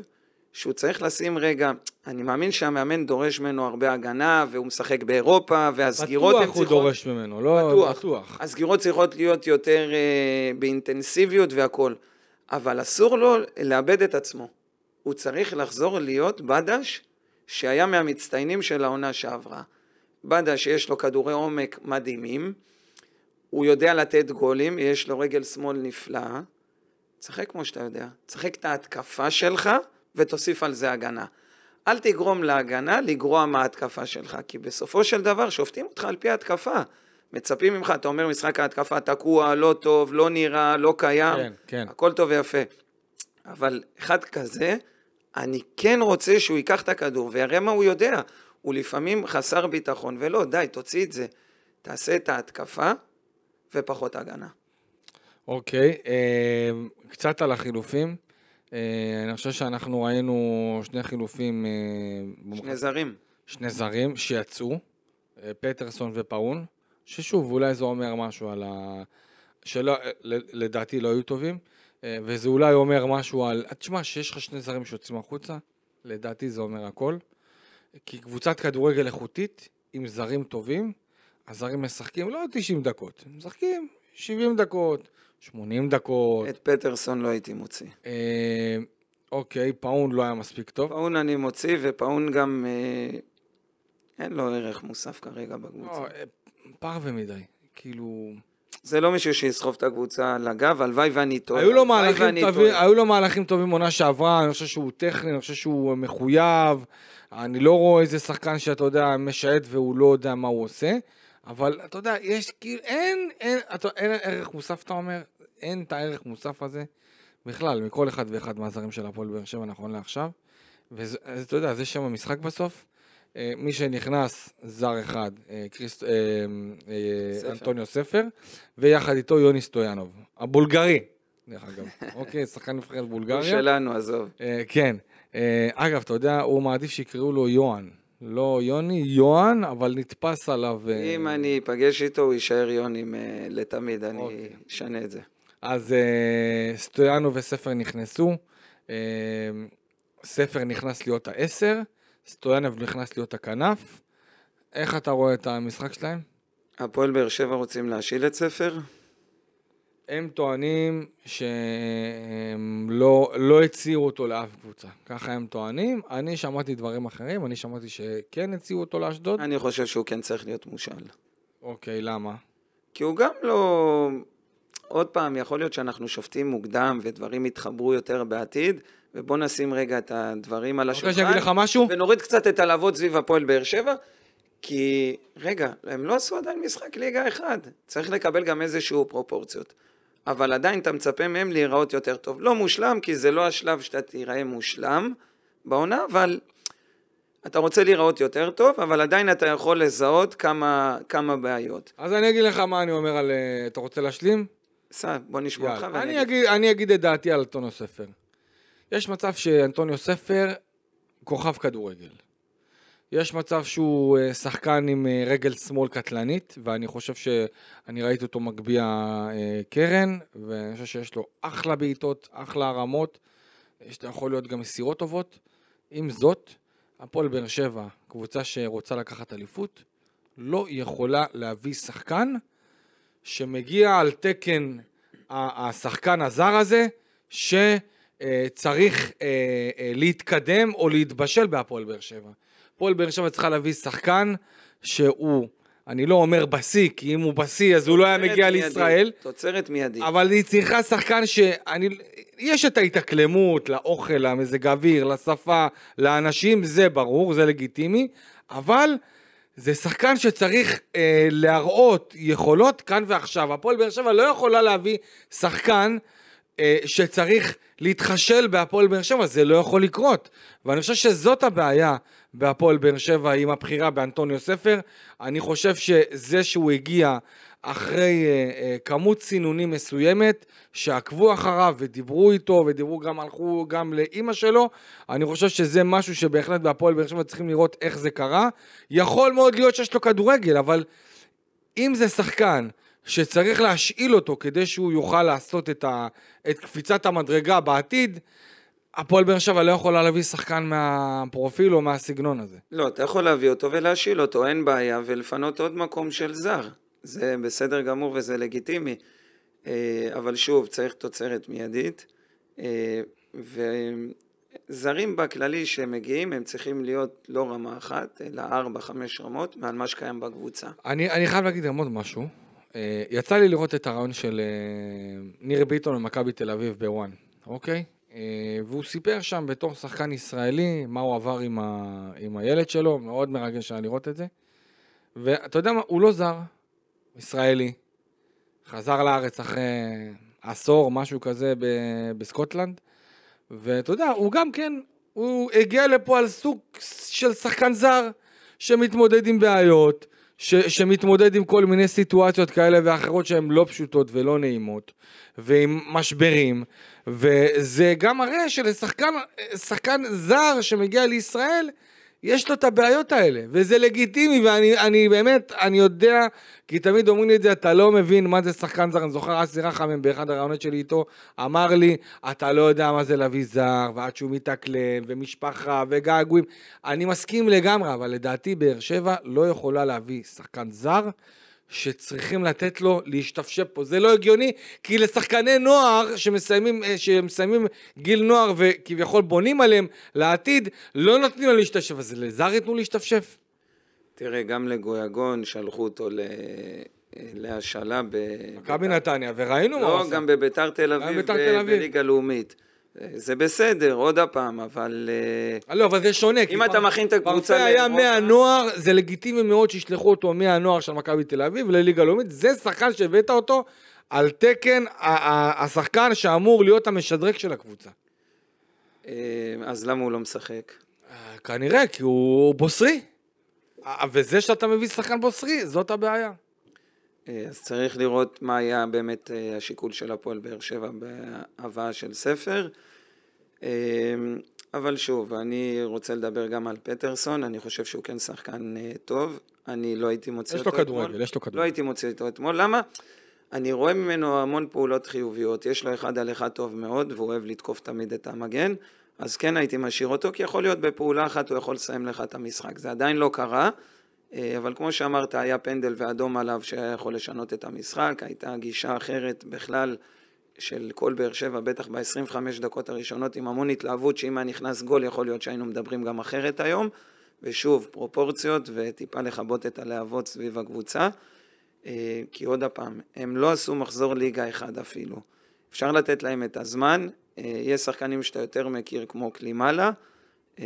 שהוא צריך לשים רגע, אני מאמין שהמאמן דורש ממנו הרבה הגנה, והוא משחק באירופה, והסגירות הן צריכות... בטוח הוא דורש ממנו, לא בטוח. בטוח. הסגירות צריכות להיות יותר אה, באינטנסיביות והכול, אבל אסור לו לאבד את עצמו. הוא צריך לחזור להיות בדש שהיה מהמצטיינים של העונה שעברה. בדש שיש לו כדורי עומק מדהימים, הוא יודע לתת גולים, יש לו רגל שמאל נפלאה. תשחק כמו שאתה יודע, תשחק את ההתקפה שלך. ותוסיף על זה הגנה. אל תגרום להגנה לגרוע מההתקפה שלך, כי בסופו של דבר שופטים אותך על פי ההתקפה. מצפים ממך, אתה אומר משחק ההתקפה תקוע, לא טוב, לא נראה, לא קיים, כן, כן. הכל טוב ויפה. אבל אחד כזה, אני כן רוצה שהוא ייקח את הכדור ויראה מה הוא יודע. הוא לפעמים חסר ביטחון, ולא, די, תוציא את זה. תעשה את ההתקפה ופחות הגנה. אוקיי, אה, קצת על החילופים. אה, אני חושב שאנחנו ראינו שני חילופים... אה, שני זרים. שני זרים שיצאו, אה, פטרסון ופאון, ששוב, אולי זה אומר משהו על ה... שלדעתי לא היו טובים, וזה אולי אומר משהו על... תשמע, שיש לך שני זרים שיוצאים החוצה, לדעתי זה אומר הכל. כי קבוצת כדורגל איכותית, עם זרים טובים, הזרים משחקים לא 90 דקות, הם משחקים 70 דקות, 80 דקות. את פטרסון לא הייתי מוציא. אה, אוקיי, פאון לא היה מספיק טוב. פאון אני מוציא, ופאון גם אה, אין לו ערך מוסף כרגע בקבוצה. לא, אה, פרווה מדי, כאילו... זה לא מישהו שיסחוב את הקבוצה על הגב, הלוואי ואני טועה. היו, היו לו מהלכים טובים עונה שעברה, אני חושב שהוא טכני, אני חושב שהוא מחויב. אני לא רואה איזה שחקן שאתה יודע, משייט והוא לא יודע מה הוא עושה. אבל אתה יודע, יש כאילו, אין, אין, אתה, אין ערך מוסף, אתה אומר, אין את הערך מוסף הזה בכלל, מכל אחד ואחד מהזרים של הפועל באר שבע נכון לעכשיו. ואתה יודע, זה שם המשחק בסוף. אה, מי שנכנס, זר אחד, אה, קריסט, אה, אה, ספר. אנטוניו ספר, ויחד איתו יוני סטויאנוב, הבולגרי, דרך אגב. אוקיי, שחקן נבחרת בולגריה. הוא שלנו, עזוב. אה, כן. אגב, אתה יודע, הוא מעדיף שיקראו לו יוהן. לא יוני, יוהן, אבל נתפס עליו... אה, אם uh... אני אפגש איתו, הוא יישאר יוני uh, לתמיד, okay. אני אוקיי. אשנה את זה. אז uh, סטויאנו וספר נכנסו, uh, ספר נכנס להיות העשר, סטויאנו נכנס להיות הכנף. איך אתה רואה את המשחק שלהם? הפועל באר שבע רוצים להשיל את ספר, הם טוענים שהם לא, לא הציעו אותו לאף קבוצה. ככה הם טוענים. אני שמעתי דברים אחרים, אני שמעתי שכן הציעו אותו לאשדוד. אני חושב שהוא כן צריך להיות מושאל. אוקיי, למה? כי הוא גם לא... עוד פעם, יכול להיות שאנחנו שופטים מוקדם ודברים יתחברו יותר בעתיד, ובוא נשים רגע את הדברים על השולחן. רוצה שאני אגיד לך משהו? ונוריד קצת את הלהבות סביב הפועל באר שבע, כי רגע, הם לא עשו עדיין משחק ליגה אחד. צריך לקבל גם איזשהו פרופורציות. אבל עדיין אתה מצפה מהם להיראות יותר טוב. לא מושלם, כי זה לא השלב שאתה תיראה מושלם בעונה, אבל אתה רוצה להיראות יותר טוב, אבל עדיין אתה יכול לזהות כמה, כמה בעיות. אז אני אגיד לך מה אני אומר על... אה, אתה רוצה להשלים? סע, בוא נשמע אותך ואני אני אגיד. אני אגיד את דעתי על אנטוניו ספר. יש מצב שאנטוניו ספר כוכב כדורגל. יש מצב שהוא אה, שחקן עם אה, רגל שמאל קטלנית, ואני חושב שאני ראיתי אותו מגביה אה, קרן, ואני חושב שיש לו אחלה בעיטות, אחלה הרמות, לו יכול להיות גם מסירות טובות. עם זאת, הפועל באר שבע, קבוצה שרוצה לקחת אליפות, לא יכולה להביא שחקן שמגיע על תקן השחקן הזר הזה, שצריך להתקדם או להתבשל בהפועל באר שבע. הפועל באר שבע צריכה להביא שחקן שהוא, אני לא אומר בשיא, כי אם הוא בשיא אז הוא לא היה מגיע מיידי, לישראל. תוצרת מיידית. אבל היא צריכה שחקן שאני... יש את ההתאקלמות לאוכל, למזג אוויר, לשפה, לאנשים, זה ברור, זה לגיטימי, אבל... זה שחקן שצריך אה, להראות יכולות כאן ועכשיו. הפועל באר שבע לא יכולה להביא שחקן אה, שצריך להתחשל בהפועל באר שבע, זה לא יכול לקרות. ואני חושב שזאת הבעיה בהפועל באר שבע עם הבחירה באנטוניו ספר. אני חושב שזה שהוא הגיע אחרי אה, אה, כמות צינונים מסוימת, שעקבו אחריו ודיברו איתו, ודיברו גם, הלכו גם לאימא שלו, אני חושב שזה משהו שבהחלט בהפועל באר שבע צריכים לראות איך זה קרה. יכול מאוד להיות שיש לו כדורגל, אבל אם זה שחקן שצריך להשאיל אותו כדי שהוא יוכל לעשות את, ה, את קפיצת המדרגה בעתיד, הפועל באר שבע לא יכולה להביא שחקן מהפרופיל או מהסגנון הזה. לא, אתה יכול להביא אותו ולהשאיל אותו, אין בעיה, ולפנות עוד מקום של זר. זה בסדר גמור וזה לגיטימי. אה, אבל שוב, צריך תוצרת מיידית. אה, וזרים בכללי שמגיעים, הם צריכים להיות לא רמה אחת, אלא ארבע, חמש רמות מעל מה שקיים בקבוצה. אני, אני חייב להגיד גם עוד משהו. אה, יצא לי לראות את הרעיון של אה, ניר ביטון ממכבי תל אביב בוואן, אוקיי? אה, והוא סיפר שם בתור שחקן ישראלי מה הוא עבר עם, ה... עם הילד שלו, מאוד מרגש היה לראות את זה. ואתה יודע מה, הוא לא זר, ישראלי. חזר לארץ אחרי עשור, משהו כזה, ב... בסקוטלנד. ואתה יודע, הוא גם כן, הוא הגיע לפה על סוג של שחקן זר שמתמודד עם בעיות, ש, שמתמודד עם כל מיני סיטואציות כאלה ואחרות שהן לא פשוטות ולא נעימות, ועם משברים, וזה גם מראה שלשחקן זר שמגיע לישראל, יש לו את הבעיות האלה, וזה לגיטימי, ואני אני באמת, אני יודע, כי תמיד אומרים לי את זה, אתה לא מבין מה זה שחקן זר, אני זוכר אסי רחמים באחד הרעיונות שלי איתו, אמר לי, אתה לא יודע מה זה להביא זר, ועד שהוא מתאקלם, ומשפחה, וגעגועים. אני מסכים לגמרי, אבל לדעתי באר שבע לא יכולה להביא שחקן זר שצריכים לתת לו להשתפשף פה. זה לא הגיוני, כי לשחקני נוער שמסיימים, אה, שמסיימים גיל נוער וכביכול בונים עליהם לעתיד, לא נותנים לו להשתפשף. אז לזר ייתנו להשתפשף? תראה, גם לגויגון שלחו אותו ל... אה, להשאלה ב... מכבי נתניה, וראינו לא, מה הוא לא, עשה. לא, גם בביתר תל אה, אביב, בליגה לאומית. זה בסדר, עוד הפעם, אבל... אה, לא, אבל זה שונה. אם אתה מכין את הקבוצה... פרפה היה מהנוער, זה לגיטימי מאוד שישלחו אותו מהנוער של מכבי תל אביב לליגה הלאומית. זה שחקן שהבאת אותו על תקן השחקן שאמור להיות המשדרג של הקבוצה. אה, אז למה הוא לא משחק? אה, כנראה, כי הוא בוסרי. וזה שאתה מביא שחקן בוסרי, זאת הבעיה. אז צריך לראות מה היה באמת אה, השיקול של הפועל באר שבע בהבאה של ספר. אמ, אבל שוב, אני רוצה לדבר גם על פטרסון, אני חושב שהוא כן שחקן אה, טוב, אני לא הייתי מוציא אותו אתמול. יש לו כדורגל, יש לו כדורגל. לא הייתי מוציא אותו אתמול, למה? אני רואה ממנו המון פעולות חיוביות, יש לו אחד על אחד טוב מאוד, והוא אוהב לתקוף תמיד את המגן, אז כן הייתי משאיר אותו, כי יכול להיות בפעולה אחת הוא יכול לסיים לך את המשחק, זה עדיין לא קרה. אה, אבל כמו שאמרת, היה פנדל ואדום עליו שהיה יכול לשנות את המשחק, הייתה גישה אחרת בכלל של כל באר שבע, בטח ב-25 דקות הראשונות, עם המון התלהבות, שאם היה נכנס גול, יכול להיות שהיינו מדברים גם אחרת היום. ושוב, פרופורציות וטיפה לכבות את הלהבות סביב הקבוצה. אה, כי עוד הפעם, הם לא עשו מחזור ליגה אחד אפילו. אפשר לתת להם את הזמן, אה, יש שחקנים שאתה יותר מכיר כמו קלימאלה,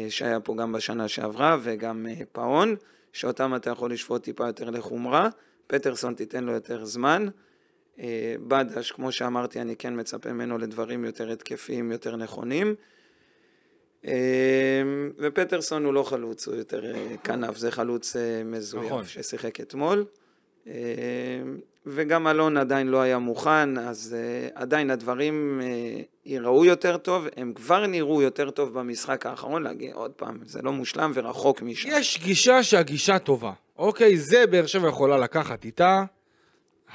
שהיה פה גם בשנה שעברה, וגם פאון. שאותם אתה יכול לשפוט טיפה יותר לחומרה, פטרסון תיתן לו יותר זמן. אה, בדש, כמו שאמרתי, אני כן מצפה ממנו לדברים יותר התקפיים, יותר נכונים. אה, ופטרסון הוא לא חלוץ, הוא יותר אה, כנף, זה חלוץ מזויף נכון. ששיחק אתמול. וגם אלון עדיין לא היה מוכן, אז uh, עדיין הדברים uh, אה, יראו יותר טוב, הם כבר נראו יותר טוב במשחק האחרון, להגיד עוד פעם, זה לא מושלם ורחוק משם. יש גישה שהגישה טובה, אוקיי, זה באר שבע יכולה לקחת איתה,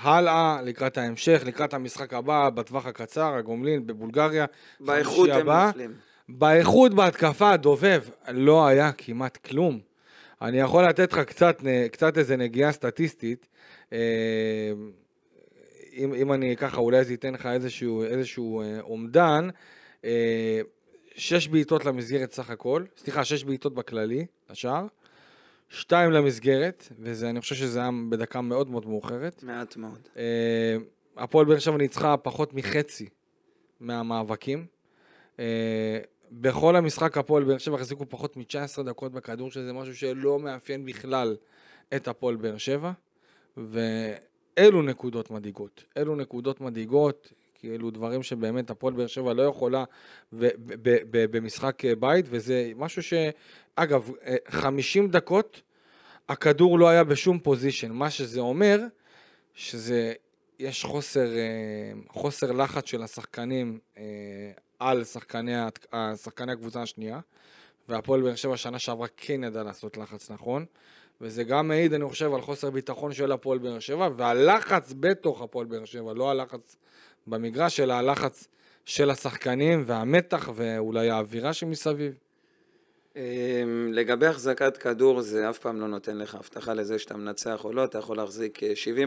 הלאה, לקראת ההמשך, לקראת המשחק הבא, בטווח הקצר, הגומלין בבולגריה. באיכות הם נופלים. באיכות בהתקפה, דובב, לא היה כמעט כלום. אני יכול לתת לך קצת, קצת איזה נגיעה סטטיסטית. אה, אם, אם אני ככה, אולי זה ייתן לך איזשהו, איזשהו אה, אומדן. אה, שש בעיטות למסגרת סך הכל, סליחה, שש בעיטות בכללי, השאר. שתיים למסגרת, ואני חושב שזה היה בדקה מאוד מאוד מאוחרת. מעט מאוד. הפועל באר שבע ניצחה פחות מחצי מהמאבקים. בכל המשחק הפועל באר שבע החזיקו פחות מ-19 דקות בכדור, שזה משהו שלא מאפיין בכלל את הפועל באר שבע, ואלו נקודות מדאיגות. אלו נקודות מדאיגות, כאילו דברים שבאמת הפועל באר שבע לא יכולה במשחק אה, בית, וזה משהו ש... אגב, 50 אה, דקות הכדור לא היה בשום פוזיישן, מה שזה אומר, שזה... יש חוסר, אה, חוסר לחץ של השחקנים על שחקני, שחקני הקבוצה השנייה, והפועל באר שבע שנה שעברה כן ידע לעשות לחץ נכון, וזה גם מעיד, אני חושב, על חוסר ביטחון של הפועל באר שבע, והלחץ בתוך הפועל באר שבע, לא הלחץ במגרש, אלא הלחץ של השחקנים והמתח ואולי האווירה שמסביב. אמ, לגבי החזקת כדור זה אף פעם לא נותן לך הבטחה לזה שאתה מנצח או לא, אתה יכול להחזיק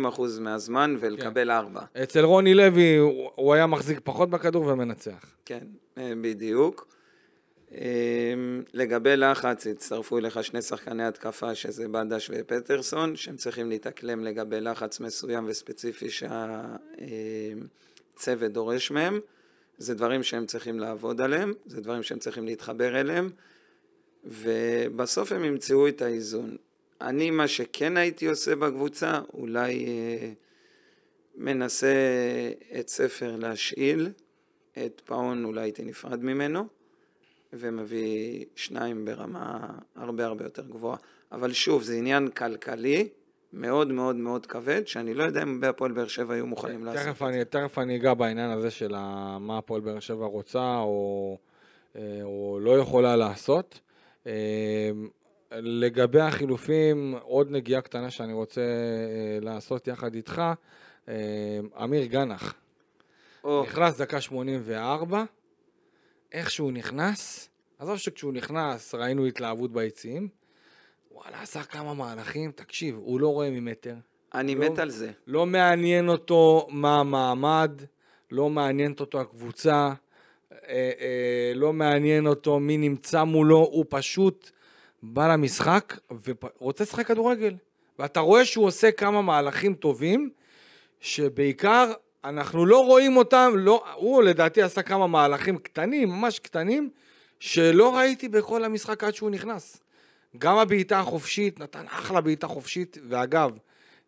70% אה, מהזמן ולקבל 4. כן. אצל רוני לוי הוא היה מחזיק פחות בכדור ומנצח. כן, אה, בדיוק. אמ, לגבי לחץ, הצטרפו אליך שני שחקני התקפה, שזה בדש ופטרסון, שהם צריכים להתאקלם לגבי לחץ מסוים וספציפי שהצוות אמ, דורש מהם. זה דברים שהם צריכים לעבוד עליהם, זה דברים שהם צריכים להתחבר אליהם. ובסוף הם ימצאו את האיזון. אני, מה שכן הייתי עושה בקבוצה, אולי אה, מנסה את ספר להשאיל, את פאון אולי הייתי נפרד ממנו, ומביא שניים ברמה הרבה הרבה יותר גבוהה. אבל שוב, זה עניין כלכלי מאוד מאוד מאוד כבד, שאני לא יודע אם בהפועל באר שבע היו מוכנים אה, לעשות תכף אני, תכף אני אגע בעניין הזה של מה הפועל באר שבע רוצה או, אה, או לא יכולה לעשות. אמ, לגבי החילופים, עוד נגיעה קטנה שאני רוצה אה, לעשות יחד איתך, אמ, אמיר גנח. נכנס דקה 84, איך שהוא נכנס, עזוב שכשהוא נכנס ראינו התלהבות ביציעים, וואלה, עשה כמה מהלכים, תקשיב, הוא לא רואה ממטר. אני לא, מת על זה. לא מעניין אותו מה המעמד, לא מעניינת אותו הקבוצה. אה, אה, לא מעניין אותו מי נמצא מולו, הוא פשוט בא למשחק ורוצה לשחק כדורגל. ואתה רואה שהוא עושה כמה מהלכים טובים, שבעיקר אנחנו לא רואים אותם, לא, הוא לדעתי עשה כמה מהלכים קטנים, ממש קטנים, שלא ראיתי בכל המשחק עד שהוא נכנס. גם הבעיטה החופשית, נתן אחלה בעיטה חופשית, ואגב,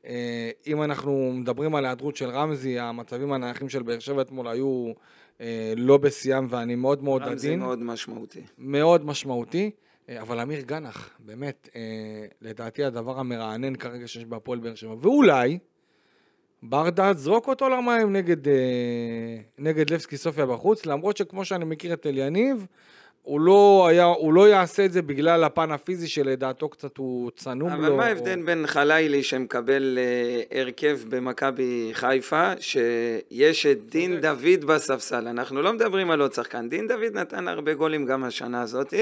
אה, אם אנחנו מדברים על היעדרות של רמזי, המצבים הנערכים של באר שבע אתמול היו אה, לא בשיאם, ואני מאוד מאוד אה, עדין. זה מאוד משמעותי. מאוד משמעותי. אה, אבל אמיר גנח, באמת, לדעתי הדבר המרענן כרגע שיש בהפועל באר שבע, ואולי ברדה זרוק אותו למים נגד, נגד לבסקי סופיה בחוץ, למרות שכמו שאני מכיר את אליניב, הוא לא, היה, הוא לא יעשה את זה בגלל הפן הפיזי שלדעתו קצת הוא צנום אבל לו. אבל מה ההבדל או... בין חלילי שמקבל uh, הרכב במכבי חיפה, שיש את דין דוד בספסל, אנחנו לא מדברים על עוד שחקן, דין דוד נתן הרבה גולים גם השנה הזאת,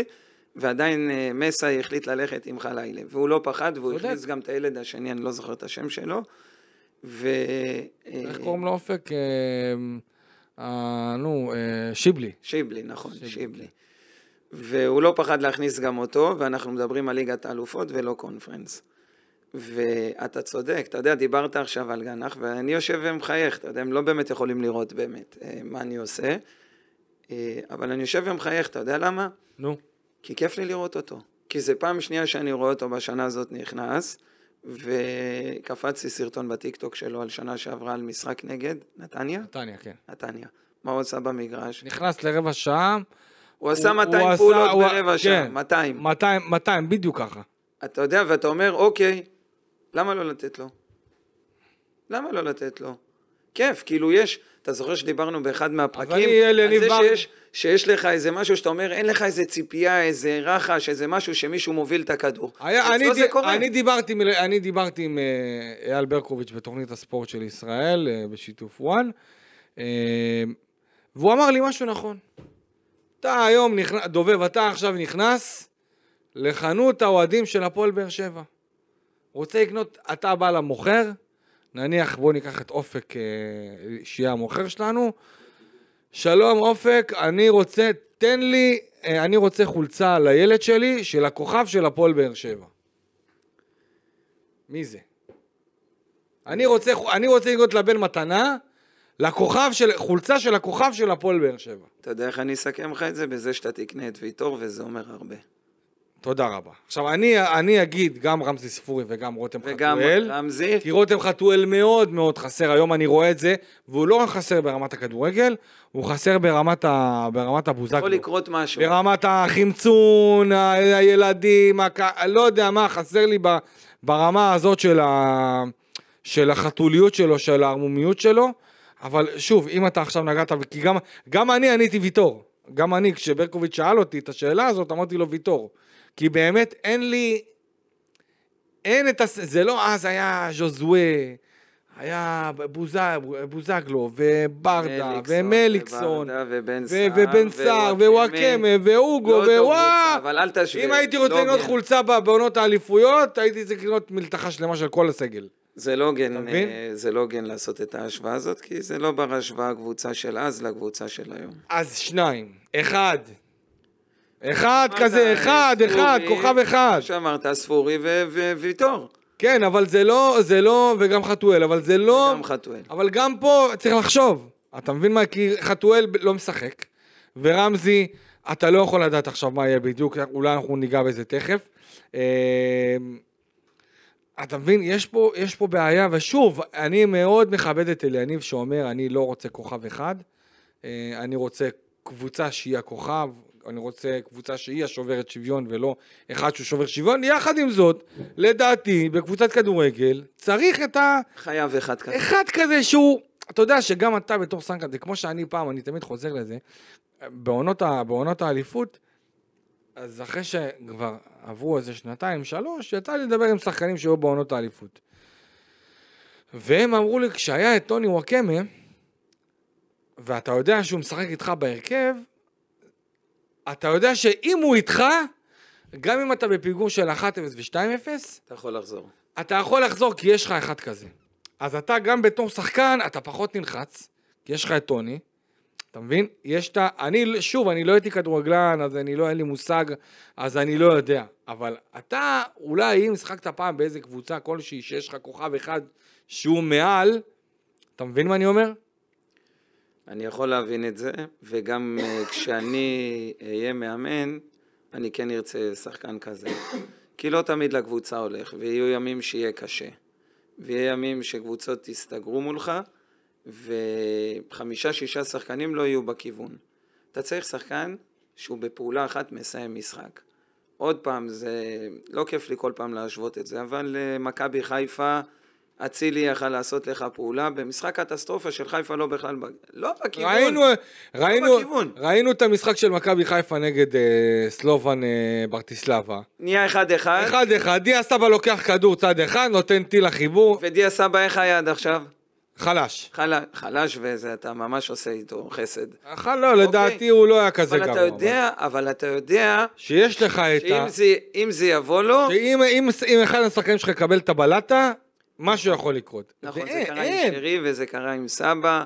ועדיין uh, אה, מסאי החליט ללכת עם חלילי, והוא לא פחד, והוא הכניס גם את הילד השני, אני לא זוכר את השם שלו. ו... אה, איך קוראים לאופק? אה, נו, אה, שיבלי. שיבלי, נכון, שיבלי. שיבלי. כן. והוא לא פחד להכניס גם אותו, ואנחנו מדברים על ליגת האלופות ולא קונפרנס. ואתה צודק, אתה יודע, דיברת עכשיו על גנח, ואני יושב ומחייך, אתה יודע, הם לא באמת יכולים לראות באמת אה, מה אני עושה, אה, אבל אני יושב ומחייך, אתה יודע למה? נו. כי כיף לי לראות אותו. כי זה פעם שנייה שאני רואה אותו בשנה הזאת נכנס, וקפצתי סרטון בטיקטוק שלו על שנה שעברה על משחק נגד נתניה? נתניה, כן. נתניה. מה הוא עשה במגרש? נכנס לרבע שעה. הוא עשה 200 הוא פעולות הוא... ברבע שעה, 200. 200, 200, בדיוק ככה. אתה יודע, ואתה אומר, אוקיי, למה לא לתת לו? למה לא לתת לו? כיף, כאילו יש, אתה זוכר שדיברנו באחד מהפרקים, אני, על זה בר... שיש, שיש לך איזה משהו שאתה אומר, אין לך איזה ציפייה, איזה רחש, איזה משהו שמישהו מוביל את הכדור. היה, אני, לא ד... אני דיברתי, אני דיברתי עם אה, אייל ברקוביץ' בתוכנית הספורט של ישראל, אה, בשיתוף וואן, אה, והוא אמר לי משהו נכון. אתה היום נכנס, דובב, אתה עכשיו נכנס לחנות האוהדים של הפועל באר שבע. רוצה לקנות, אתה בא למוכר, נניח בוא ניקח את אופק, אה, שיהיה המוכר שלנו. שלום אופק, אני רוצה, תן לי, אה, אני רוצה חולצה לילד שלי של הכוכב של הפועל באר שבע. מי זה? אני רוצה, אני רוצה לקנות לבן מתנה לכוכב של, חולצה של הכוכב של הפועל באר שבע. אתה יודע איך אני אסכם לך את זה? בזה שאתה תקנה את ויטור, וזה אומר הרבה. תודה רבה. עכשיו, אני, אני אגיד גם רמזי ספורי וגם רותם וגם חתואל. וגם רמזי. כי רותם חתואל מאוד מאוד חסר, היום אני רואה את זה, והוא לא רק חסר ברמת הכדורגל, הוא חסר ברמת, ה, ברמת הבוזגלו. יכול לקרות משהו. ברמת החמצון, ה, הילדים, הק... לא יודע מה, חסר לי ב, ברמה הזאת של, ה, של החתוליות שלו, של הערמומיות שלו. אבל שוב, אם אתה עכשיו נגעת, כי גם, גם אני עניתי ויטור. גם אני, כשברקוביץ' שאל אותי את השאלה הזאת, אמרתי לו ויטור. כי באמת אין לי... אין את הס... זה לא אז היה ז'וזווה, היה בוז... בוזגלו, וברדה, ומליקסון, ובן סער, ווואקמה, ואוגו, לא ווואו. אבל אל תשווה. אם הייתי רוצה לקנות חולצה בעונות האליפויות, הייתי צריך לקנות מלתחה שלמה של כל הסגל. זה לא הוגן, אה, זה לא הוגן לעשות את ההשוואה הזאת, כי זה לא בר השוואה הקבוצה של אז לקבוצה של היום. אז שניים. אחד. אחד כזה, אחד, אחד, כוכב אחד. שאמרת, ספורי וויטור. כן, אבל זה לא, זה לא, וגם חתואל, אבל זה לא... גם חתואל. אבל גם פה צריך לחשוב. אתה מבין מה? כי חתואל לא משחק, ורמזי, אתה לא יכול לדעת עכשיו מה יהיה בדיוק, אולי אנחנו ניגע בזה תכף. אה, אתה מבין, יש פה, יש פה בעיה, ושוב, אני מאוד מכבד את אליניב שאומר, אני לא רוצה כוכב אחד, אה, אני רוצה קבוצה שהיא הכוכב, אני רוצה קבוצה שהיא השוברת שוויון ולא אחד שהוא שובר שוויון. יחד עם זאת, לדעתי, בקבוצת כדורגל, צריך את ה... חייב אחד כזה. אחד כזה שהוא... אתה יודע שגם אתה בתור סנקה, זה כמו שאני פעם, אני תמיד חוזר לזה, בעונות, ה, בעונות האליפות, אז אחרי שכבר עברו איזה שנתיים, שלוש, יצא לי לדבר עם שחקנים שהיו בעונות האליפות. והם אמרו לי, כשהיה את טוני וואקמה, ואתה יודע שהוא משחק איתך בהרכב, אתה יודע שאם הוא איתך, גם אם אתה בפיגור של 1-0 ו-2-0, אתה יכול לחזור. אתה יכול לחזור כי יש לך אחד כזה. אז אתה גם בתור שחקן, אתה פחות נלחץ, כי יש לך את טוני, אתה מבין? יש את ה... אני, שוב, אני לא הייתי כדורגלן, אז אני לא, אין לי מושג, אז אני לא יודע. אבל אתה, אולי אם שחקת פעם באיזה קבוצה כלשהי שיש לך כוכב אחד שהוא מעל, אתה מבין מה אני אומר? אני יכול להבין את זה, וגם אה, כשאני אהיה מאמן, אני כן ארצה שחקן כזה. כי לא תמיד לקבוצה הולך, ויהיו ימים שיהיה קשה. ויהיו ימים שקבוצות יסתגרו מולך, וחמישה, שישה שחקנים לא יהיו בכיוון. אתה צריך שחקן שהוא בפעולה אחת מסיים משחק. עוד פעם, זה לא כיף לי כל פעם להשוות את זה, אבל אה, מכבי חיפה, אצילי יכל לעשות לך פעולה במשחק קטסטרופה של חיפה לא בכלל, לא בכיוון. ראינו, אה, לא ראינו, בכיוון. ראינו את המשחק של מכבי חיפה נגד אה, סלובן אה, ברטיסלבה. נהיה 1-1. 1-1, דיה סבא לוקח כדור צד אחד, נותן טיל לחיבור. ודיה סבא איך היה עד עכשיו? חלש. חל... חלש, ואתה ממש עושה איתו חסד. חל... לא, אוקיי. לדעתי הוא לא היה כזה אבל גרוע. אתה יודע, אבל... אבל אתה יודע... שיש לך את ה... שאם זה יבוא לו... שאם אם, אם אחד השחקנים שלך יקבל את הבלטה, משהו יכול לקרות. נכון, זה, זה קרה אין. עם שרי וזה קרה עם סבא.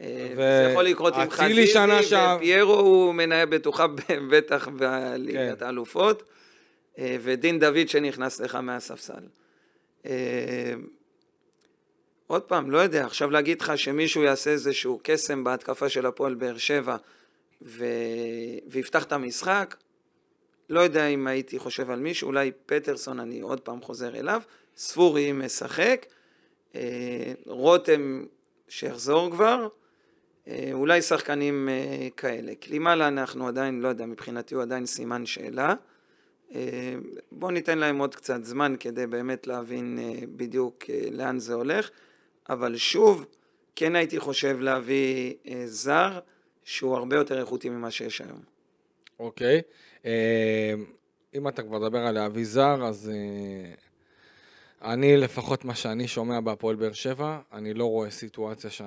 אה, ו... זה יכול לקרות עם חזיזי, שע... ופיירו הוא מניה בטוחה בטח בליגת כן. האלופות, אה, ודין דוד שנכנס לך מהספסל. אה, עוד פעם, לא יודע, עכשיו להגיד לך שמישהו יעשה איזשהו קסם בהתקפה של הפועל באר שבע ו... ויפתח את המשחק, לא יודע אם הייתי חושב על מישהו, אולי פטרסון, אני עוד פעם חוזר אליו, ספורי משחק, אה, רותם שיחזור כבר, אה, אולי שחקנים אה, כאלה. קלימלה אנחנו עדיין, לא יודע, מבחינתי הוא עדיין סימן שאלה. אה, בואו ניתן להם עוד קצת זמן כדי באמת להבין בדיוק לאן זה הולך. אבל שוב, כן הייתי חושב להביא אה, זר שהוא הרבה יותר איכותי ממה שיש היום. אוקיי. אה, אם אתה כבר מדבר על להביא זר, אז אה, אני, לפחות מה שאני שומע בהפועל באר שבע, אני לא רואה סיטואציה ש...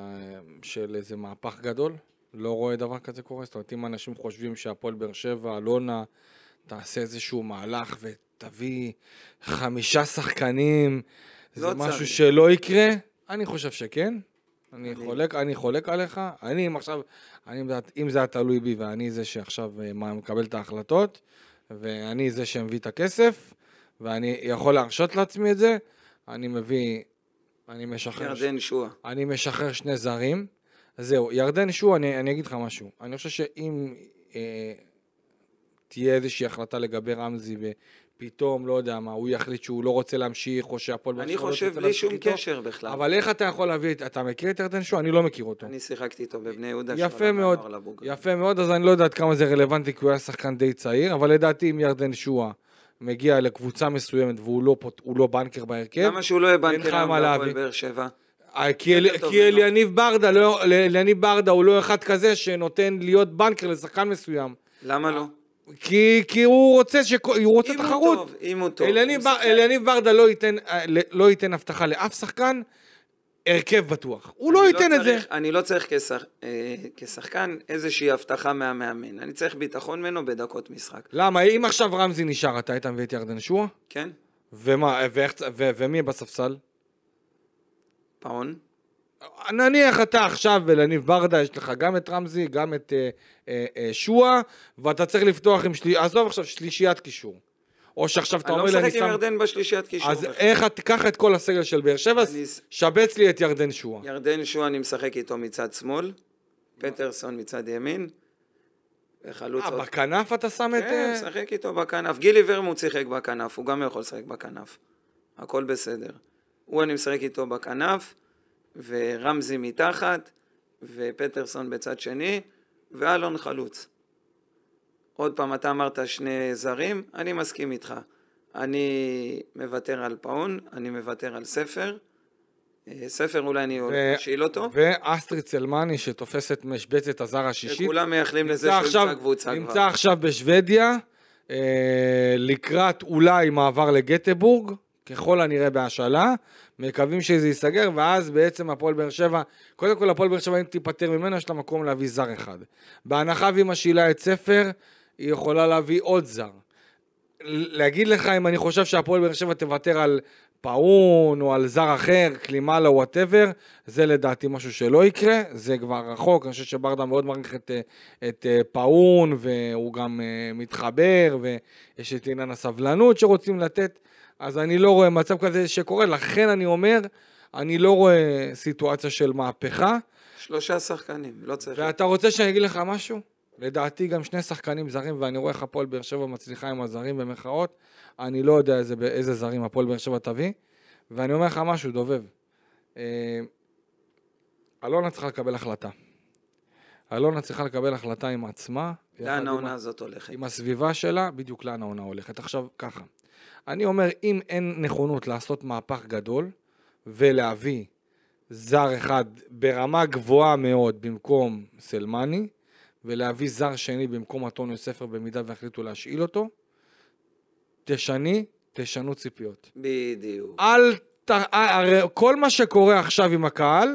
של איזה מהפך גדול. לא רואה דבר כזה קורה. זאת אומרת, אם אנשים חושבים שהפועל באר שבע, אלונה, תעשה איזשהו מהלך ותביא חמישה שחקנים, לא זה צריך. משהו שלא יקרה. אני חושב שכן. אני, אני חולק, אני חולק עליך. אני אם עכשיו, אני, אם זה היה תלוי בי ואני זה שעכשיו אה, מקבל את ההחלטות, ואני זה שמביא את הכסף, ואני יכול להרשות לעצמי את זה, אני מביא, אני משחרר... ירדן ש... שועה. אני משחרר שני זרים. זהו, ירדן שועה, אני, אני אגיד לך משהו. אני חושב שאם אה, תהיה איזושהי החלטה לגבי רמזי פתאום, לא יודע מה, הוא יחליט שהוא לא רוצה להמשיך, או שהפועל באר לא רוצה להמשיך איתו. אני חושב בלי שום קשר בכלל. אבל איך אתה יכול להביא, אתה מכיר את ירדן אני לא מכיר אותו. אני שיחקתי איתו בבני יהודה. יפה מאוד, יפה מאוד, אז אני לא יודע עד כמה זה רלוונטי, כי הוא היה שחקן די צעיר, אבל לדעתי אם ירדן שואה מגיע לקבוצה מסוימת והוא לא, פות, לא בנקר בהרכב, למה שהוא לא יהיה בנקר היום בהפועל באר שבע? אה, כי אליניב ברדה, לא, אליניב ברדה הוא לא אחד כזה שנותן להיות בנקר לשחקן מסוים. למה לא? כי, כי הוא רוצה, ש... הוא רוצה אם תחרות. אם הוא טוב, אם הוא טוב. אליניב ברדה לא ייתן, אה, לא ייתן הבטחה לאף שחקן, הרכב בטוח. הוא לא, לא ייתן לא את צריך, זה. אני לא צריך כשח... אה, כשחקן איזושהי הבטחה מהמאמן. אני צריך ביטחון ממנו בדקות משחק. למה? אם עכשיו רמזי נשאר, אתה היית מביא את ירדן שועה? כן. ומה, אה, ואיך, ו, ומי בספסל? פאון. נניח אתה עכשיו ולניב ברדה, יש לך גם את רמזי, גם את אה, אה, אה, שואה, ואתה צריך לפתוח עם, של... עזוב עכשיו, שלישיית קישור. או שעכשיו אתה לא אומר לי, אני לא משחק עם ירדן בשלישיית קישור. אז בכלל. איך, את... קח את כל הסגל של באר שבע, אני... שבץ לי את ירדן שואה. ירדן שואה, אני משחק איתו מצד שמאל, פטרסון מצד ימין, וחלוץ... אה, עוד... בכנף אתה שם את... כן, אה, משחק איתו בכנף. גילי ורמוט שיחק בכנף, הוא גם יכול לשחק בכנף. הכל בסדר. הוא, אני משחק איתו בכנף. ורמזי מתחת, ופטרסון בצד שני, ואלון חלוץ. עוד פעם, אתה אמרת שני זרים, אני מסכים איתך. אני מוותר על פאון, אני מוותר על ספר. אה, ספר אולי אני אשאיל אותו. ואסטרי צלמני שתופס את משבצת הזר השישית. שכולם מייחלים לזה שהוא ימצא קבוצה כבר. נמצא עכשיו בשוודיה, אה, לקראת אולי מעבר לגטבורג, ככל הנראה בהשאלה, מקווים שזה ייסגר, ואז בעצם הפועל באר שבע, קודם כל הפועל באר שבע, אם תיפטר ממנו, יש לה מקום להביא זר אחד. בהנחה והיא משאילה את ספר, היא יכולה להביא עוד זר. להגיד לך אם אני חושב שהפועל באר שבע תוותר על פאון או על זר אחר, כלימה קלימלה, וואטאבר, זה לדעתי משהו שלא יקרה, זה כבר רחוק, אני חושב שברדה מאוד מעריך את, את אה, פאון, והוא גם אה, מתחבר, ויש את עניין הסבלנות שרוצים לתת. אז אני לא רואה מצב כזה שקורה, לכן אני אומר, אני לא רואה סיטואציה של מהפכה. שלושה שחקנים, לא צריך... ואתה רוצה שאני אגיד לך משהו? לדעתי גם שני שחקנים זרים, ואני רואה איך הפועל באר שבע מצליחה עם הזרים במחאות, אני לא יודע איזה, איזה זרים הפועל באר שבע תביא, ואני אומר לך משהו, דובב. אה, אלונה צריכה לקבל החלטה. אלונה צריכה לקבל החלטה עם עצמה. לאן העונה הזאת הולכת. עם הסביבה שלה, בדיוק לאן העונה הולכת. עכשיו, ככה. אני אומר, אם אין נכונות לעשות מהפך גדול ולהביא זר אחד ברמה גבוהה מאוד במקום סלמני, ולהביא זר שני במקום אטוניו ספר במידה והחליטו להשאיל אותו, תשני, תשנו ציפיות. בדיוק. אל ת... אה, הרי כל מה שקורה עכשיו עם הקהל,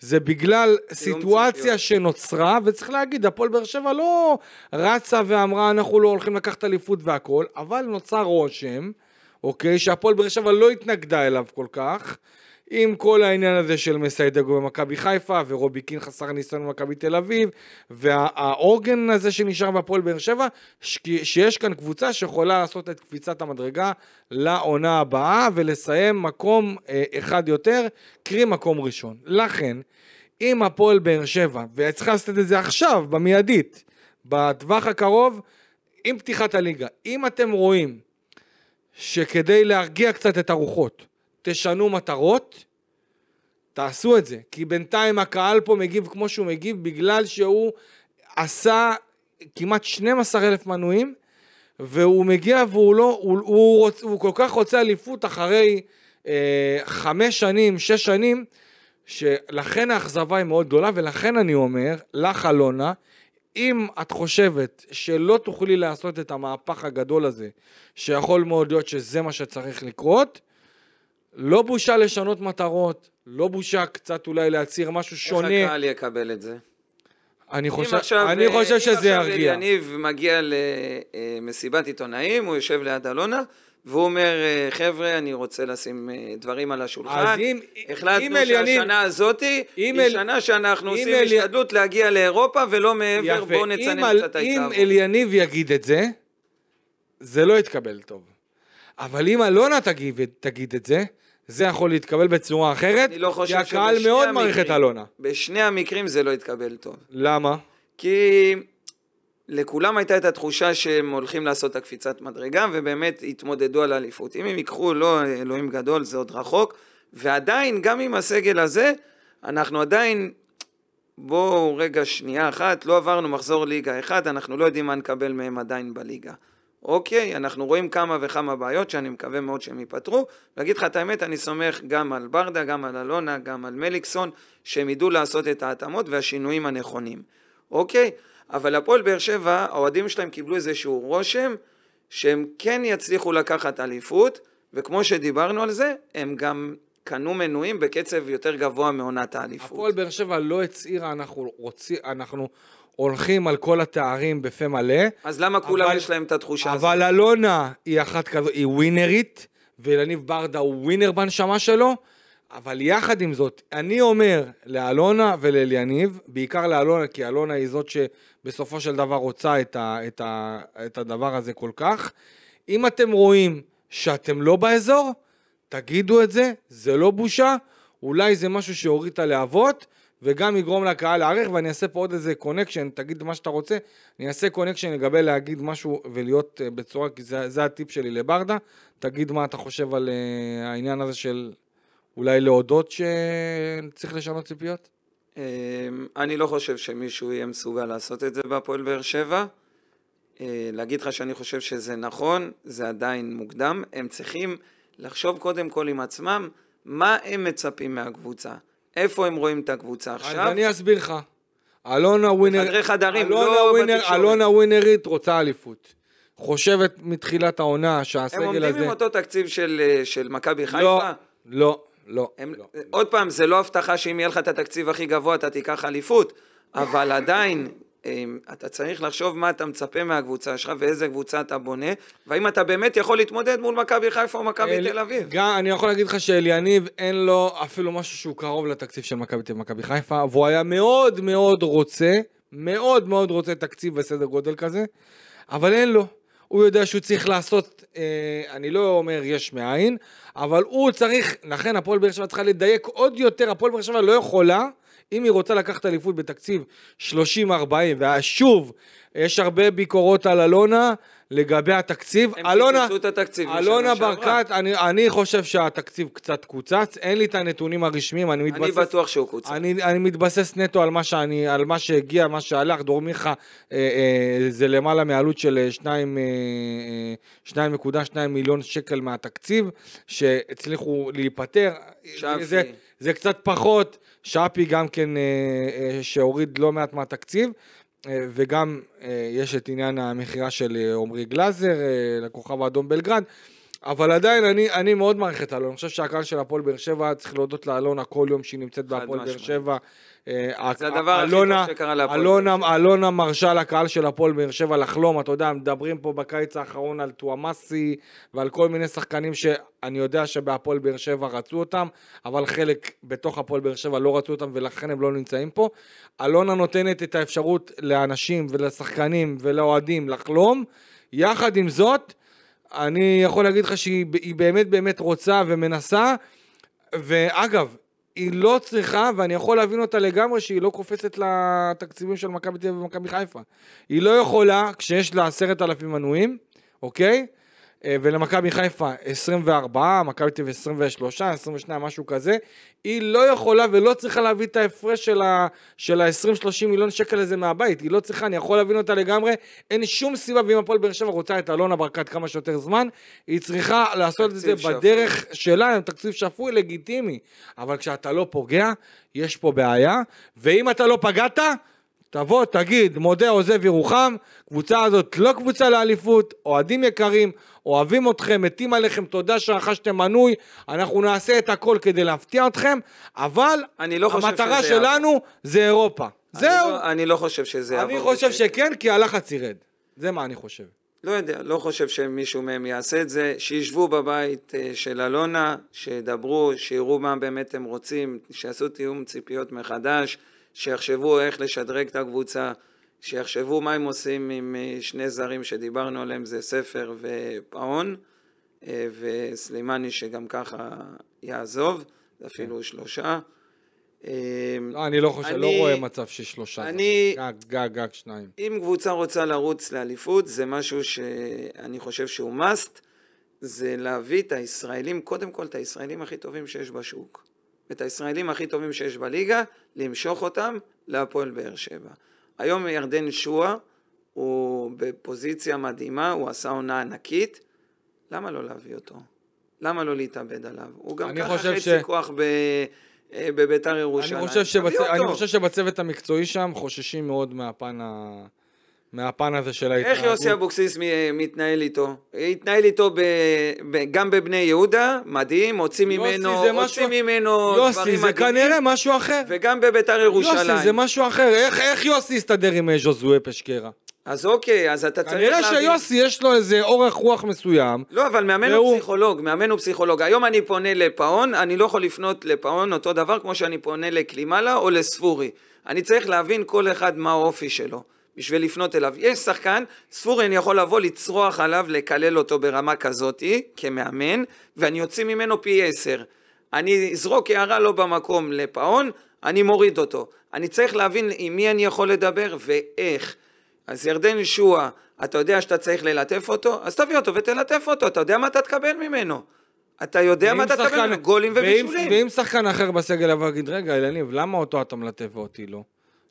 זה בגלל לא סיטואציה שנוצרה, וצריך להגיד, הפועל באר שבע לא רצה ואמרה, אנחנו לא הולכים לקחת אליפות והכל, אבל נוצר רושם, אוקיי, שהפועל באר שבע לא התנגדה אליו כל כך, עם כל העניין הזה של מסיידגו במכבי חיפה, ורובי קין חסר ניסיון במכבי תל אביב, והאורגן הזה שנשאר בהפועל באר שבע, ש- שיש כאן קבוצה שיכולה לעשות את קפיצת המדרגה לעונה הבאה, ולסיים מקום אה, אחד יותר, קרי מקום ראשון. לכן, אם הפועל באר שבע, וצריך לעשות את זה עכשיו, במיידית, בטווח הקרוב, עם פתיחת הליגה, אם אתם רואים שכדי להרגיע קצת את הרוחות, תשנו מטרות, תעשו את זה. כי בינתיים הקהל פה מגיב כמו שהוא מגיב, בגלל שהוא עשה כמעט 12,000 מנויים, והוא מגיע והוא לא, הוא, הוא, רוצ, הוא כל כך רוצה אליפות אחרי אה, חמש שנים, שש שנים, שלכן האכזבה היא מאוד גדולה, ולכן אני אומר לך, אלונה, אם את חושבת שלא תוכלי לעשות את המהפך הגדול הזה, שיכול מאוד להיות שזה מה שצריך לקרות, לא בושה לשנות מטרות, לא בושה קצת אולי להצהיר משהו שונה. איך הקהל יקבל את זה? אני חושב, עכשיו, אני אה, חושב שזה ירגיע. אם עכשיו יניב מגיע למסיבת אה, עיתונאים, הוא יושב ליד אלונה, והוא אומר, אה, חבר'ה, אני רוצה לשים דברים על השולחן. אז אם, החלטנו אם שהשנה יניב, הזאתי אם היא שנה שאנחנו עושים אל... השתדלות להגיע לאירופה ולא מעבר, יפה. בואו נצנן קצת על... העיקר. אם אליניב יגיד את זה, זה לא יתקבל טוב. אבל אם אלונה תגיד, תגיד את זה, זה יכול להתקבל בצורה אחרת, אני לא חושב כי הקהל מאוד מעריך את אלונה. בשני המקרים זה לא התקבל טוב. למה? כי לכולם הייתה את התחושה שהם הולכים לעשות את הקפיצת מדרגה, ובאמת התמודדו על האליפות. אם הם ייקחו, לא, אלוהים גדול, זה עוד רחוק, ועדיין, גם עם הסגל הזה, אנחנו עדיין, בואו רגע שנייה אחת, לא עברנו מחזור ליגה אחד, אנחנו לא יודעים מה נקבל מהם עדיין בליגה. אוקיי, אנחנו רואים כמה וכמה בעיות שאני מקווה מאוד שהם ייפתרו. להגיד לך את האמת, אני סומך גם על ברדה, גם על אלונה, גם על מליקסון, שהם ידעו לעשות את ההתאמות והשינויים הנכונים. אוקיי? אבל הפועל באר שבע, האוהדים שלהם קיבלו איזשהו רושם שהם כן יצליחו לקחת אליפות, וכמו שדיברנו על זה, הם גם קנו מנויים בקצב יותר גבוה מעונת האליפות. הפועל באר שבע לא הצהירה, אנחנו, רוצים, אנחנו הולכים על כל התארים בפה מלא. אז למה כולם אבל, יש להם את התחושה הזאת? אבל אלונה היא אחת כזו, היא ווינרית, ואלניב ברדה הוא ווינר בנשמה שלו, אבל יחד עם זאת, אני אומר לאלונה ולאליניב, בעיקר לאלונה, כי אלונה היא זאת שבסופו של דבר רוצה את, ה, את, ה, את הדבר הזה כל כך, אם אתם רואים שאתם לא באזור, תגידו את זה, זה לא בושה, אולי זה משהו שהוריד את הלהבות, וגם יגרום לקהל להערך, ואני אעשה פה עוד איזה קונקשן, תגיד מה שאתה רוצה, אני אעשה קונקשן לגבי להגיד משהו ולהיות אה, בצורה, כי זה, זה הטיפ שלי לברדה, תגיד מה אתה חושב על uh, העניין הזה של אולי להודות שצריך לשנות ציפיות? אמ, אני לא חושב שמישהו יהיה מסוגל לעשות את זה בהפועל באר שבע. אה, להגיד לך שאני חושב שזה נכון, זה עדיין מוקדם. הם צריכים לחשוב קודם כל עם עצמם מה הם מצפים מהקבוצה. איפה הם רואים את הקבוצה עכשיו? אז אני אסביר לך. אלונה ווינר... חדרי חדרים, אלונה לא ווינר, בתקשורת. אלונה ווינרית רוצה אליפות. חושבת מתחילת העונה שהסגל הזה... הם עומדים הזה... עם אותו תקציב של, אה, של מכבי לא, חיפה? לא, לא, לא, הם... לא. עוד פעם, זה לא הבטחה שאם יהיה לך את התקציב הכי גבוה אתה תיקח אליפות, אבל עדיין אמ, אתה צריך לחשוב מה אתה מצפה מהקבוצה שלך ואיזה קבוצה אתה בונה, והאם אתה באמת יכול להתמודד מול מכבי חיפה או מכבי תל אביב. גם, אני יכול להגיד לך שאליניב אין לו אפילו משהו שהוא קרוב לתקציב של מכבי תל אביב חיפה, והוא היה מאוד מאוד רוצה, מאוד מאוד רוצה תקציב בסדר גודל כזה, אבל אין לו. הוא יודע שהוא צריך לעשות, אה, אני לא אומר יש מאין, אבל הוא צריך, לכן הפועל באר שבע צריכה לדייק עוד יותר, הפועל באר שבע לא יכולה. אם היא רוצה לקחת אליפות בתקציב 30-40, ושוב, יש הרבה ביקורות על אלונה, לגבי התקציב, הם אלונה, את התקציב אלונה ברקת, אני, אני חושב שהתקציב קצת קוצץ, אין לי את הנתונים הרשמיים, אני מתבסס... אני בטוח שהוא קוצץ. אני, אני מתבסס נטו על מה, שאני, על מה שהגיע, מה שהלך, דור אה, אה, זה למעלה מעלות של 2.2 אה, אה, אה, מיליון שקל מהתקציב, שהצליחו להיפטר. שבתי. זה קצת פחות, שפי גם כן אה, אה, שהוריד לא מעט מהתקציב, אה, וגם יש את עניין המכירה של עמרי גלאזר לכוכב האדום בלגרד. אבל עדיין אני, אני מאוד מעריך את אלון, אני חושב שהקהל של הפועל באר שבע צריך להודות לאלונה כל יום שהיא נמצאת בהפועל באר שבע, אה, אה, אלונה, אלונה, אלונה מרשה לקהל של הפועל באר שבע לחלום, אתה יודע, מדברים פה בקיץ האחרון על טואמאסי ועל כל מיני שחקנים שאני יודע שבהפועל באר שבע רצו אותם, אבל חלק בתוך הפועל באר שבע לא רצו אותם ולכן הם לא נמצאים פה. אלונה נותנת את האפשרות לאנשים ולשחקנים ולאוהדים לחלום. יחד עם זאת, אני יכול להגיד לך שהיא באמת באמת רוצה ומנסה. ואגב, היא לא צריכה, ואני יכול להבין אותה לגמרי, שהיא לא קופצת לתקציבים של מכבי תל אביב ומכבי חיפה. היא לא יכולה, כשיש לה עשרת אלפים מנויים, אוקיי? אה, ולמכבי חיפה 24, מכבי תל אביב 23, 22, משהו כזה. היא לא יכולה ולא צריכה להביא את ההפרש של ה-20-30 ה- מיליון שקל הזה מהבית. היא לא צריכה, אני יכול להבין אותה לגמרי. אין שום סיבה, ואם הפועל באר שבע רוצה את אלונה ברקת כמה שיותר זמן, היא צריכה לעשות את זה שפו. בדרך שלה, עם תקציב שפוי, לגיטימי. אבל כשאתה לא פוגע, יש פה בעיה, ואם אתה לא פגעת, תבוא, תגיד, מודה עוזב ירוחם, קבוצה הזאת לא קבוצה לאליפות, אוהדים יקרים, אוהבים אתכם, מתים עליכם, תודה שרכשתם מנוי, אנחנו נעשה את הכל כדי להפתיע אתכם, אבל לא המטרה שלנו יעבור. זה אירופה. אני זהו. לא, אני לא חושב שזה יעבור. אני חושב בשביל. שכן, כי הלחץ ירד. זה מה אני חושב. לא יודע, לא חושב שמישהו מהם יעשה את זה, שישבו בבית אה, של אלונה, שידברו, שיראו מה באמת הם רוצים, שיעשו תיאום ציפיות מחדש. שיחשבו איך לשדרג את הקבוצה, שיחשבו מה הם עושים עם אה, שני זרים שדיברנו עליהם, זה ספר ופאון, אה, וסלימני שגם ככה יעזוב, זה אפילו כן. שלושה. אמ, לא, אני לא חושב, לא רואה מצב של שלושה. גג, גג, גג שניים. אם קבוצה רוצה לרוץ לאליפות, זה משהו שאני חושב שהוא must, זה להביא את הישראלים, קודם כל את הישראלים הכי טובים שיש בשוק. את הישראלים הכי טובים שיש בליגה, למשוך אותם להפועל באר שבע. היום ירדן שואה הוא בפוזיציה מדהימה, הוא עשה עונה ענקית, למה לא להביא אותו? למה לא להתאבד עליו? הוא גם ככה חצי ש... כוח ב... אה, בביתר ירושלים. אני חושב, שבצ... אני חושב שבצוות המקצועי שם חוששים מאוד מהפן ה... מהפן הזה של ההתנהגות. איך יוסי אבוקסיס מתנהל איתו? התנהל איתו ב, ב, גם בבני יהודה, מדהים, הוציא ממנו, הוציא ממנו דברים מדהימים. יוסי, זה כנראה משהו אחר. וגם בביתר ירושלים. יוסי, זה משהו אחר. איך, איך יוסי הסתדר עם אה, ז'וזואה פשקרה? אז אוקיי, אז אתה צריך להבין. כנראה שיוסי יש לו איזה אורך רוח מסוים. לא, אבל מאמן והוא... הוא פסיכולוג, מאמן הוא פסיכולוג. היום אני פונה לפאון, אני לא יכול לפנות לפאון אותו דבר כמו שאני פונה לקלימלה או לספורי. אני צריך להבין כל אחד מה האופי שלו. בשביל לפנות אליו. יש שחקן, ספורי, אני יכול לבוא לצרוח עליו, לקלל אותו ברמה כזאתי, כמאמן, ואני יוציא ממנו פי עשר. אני אזרוק הערה לא במקום לפאון, אני מוריד אותו. אני צריך להבין עם מי אני יכול לדבר ואיך. אז ירדן שועה, אתה יודע שאתה צריך ללטף אותו? אז תביא אותו ותלטף אותו, אתה יודע מה אתה תקבל ממנו. אתה יודע מה אתה תקבל ממנו, גולים ובישולים. ואם שחקן אחר בסגל יבוא ויגיד, רגע, אלניב, למה אותו אתה מלטף ואותי לא?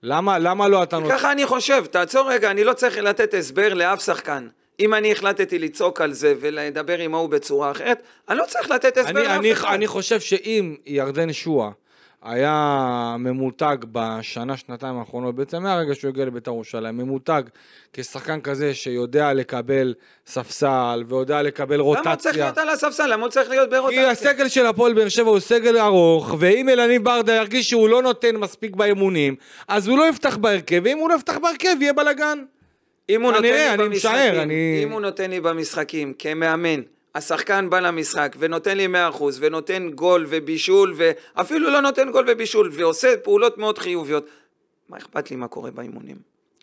למה, למה לא אתה ככה אני חושב, תעצור רגע, אני לא צריך לתת הסבר לאף שחקן. אם אני החלטתי לצעוק על זה ולדבר עם ההוא בצורה אחרת, אני לא צריך לתת הסבר לאף אחד. אני חושב שאם ירדן שואה היה ממותג בשנה, שנתיים האחרונות, בעצם מהרגע שהוא הגיע לבית"ר ירושלים, ממותג כשחקן כזה שיודע לקבל ספסל ויודע לקבל רוטציה. למה הוא צריך להיות על הספסל? למה הוא צריך להיות ברוטציה? כי הסגל של הפועל באר שבע הוא סגל ארוך, ואם אלניב ברדה ירגיש שהוא לא נותן מספיק באמונים, אז הוא לא יפתח בהרכב, ואם הוא לא יפתח בהרכב יהיה בלאגן. אם הוא אם הוא נותן לי במשחקים כמאמן השחקן בא למשחק ונותן לי 100% ונותן גול ובישול ואפילו לא נותן גול ובישול ועושה פעולות מאוד חיוביות, מה אכפת לי מה קורה באימונים?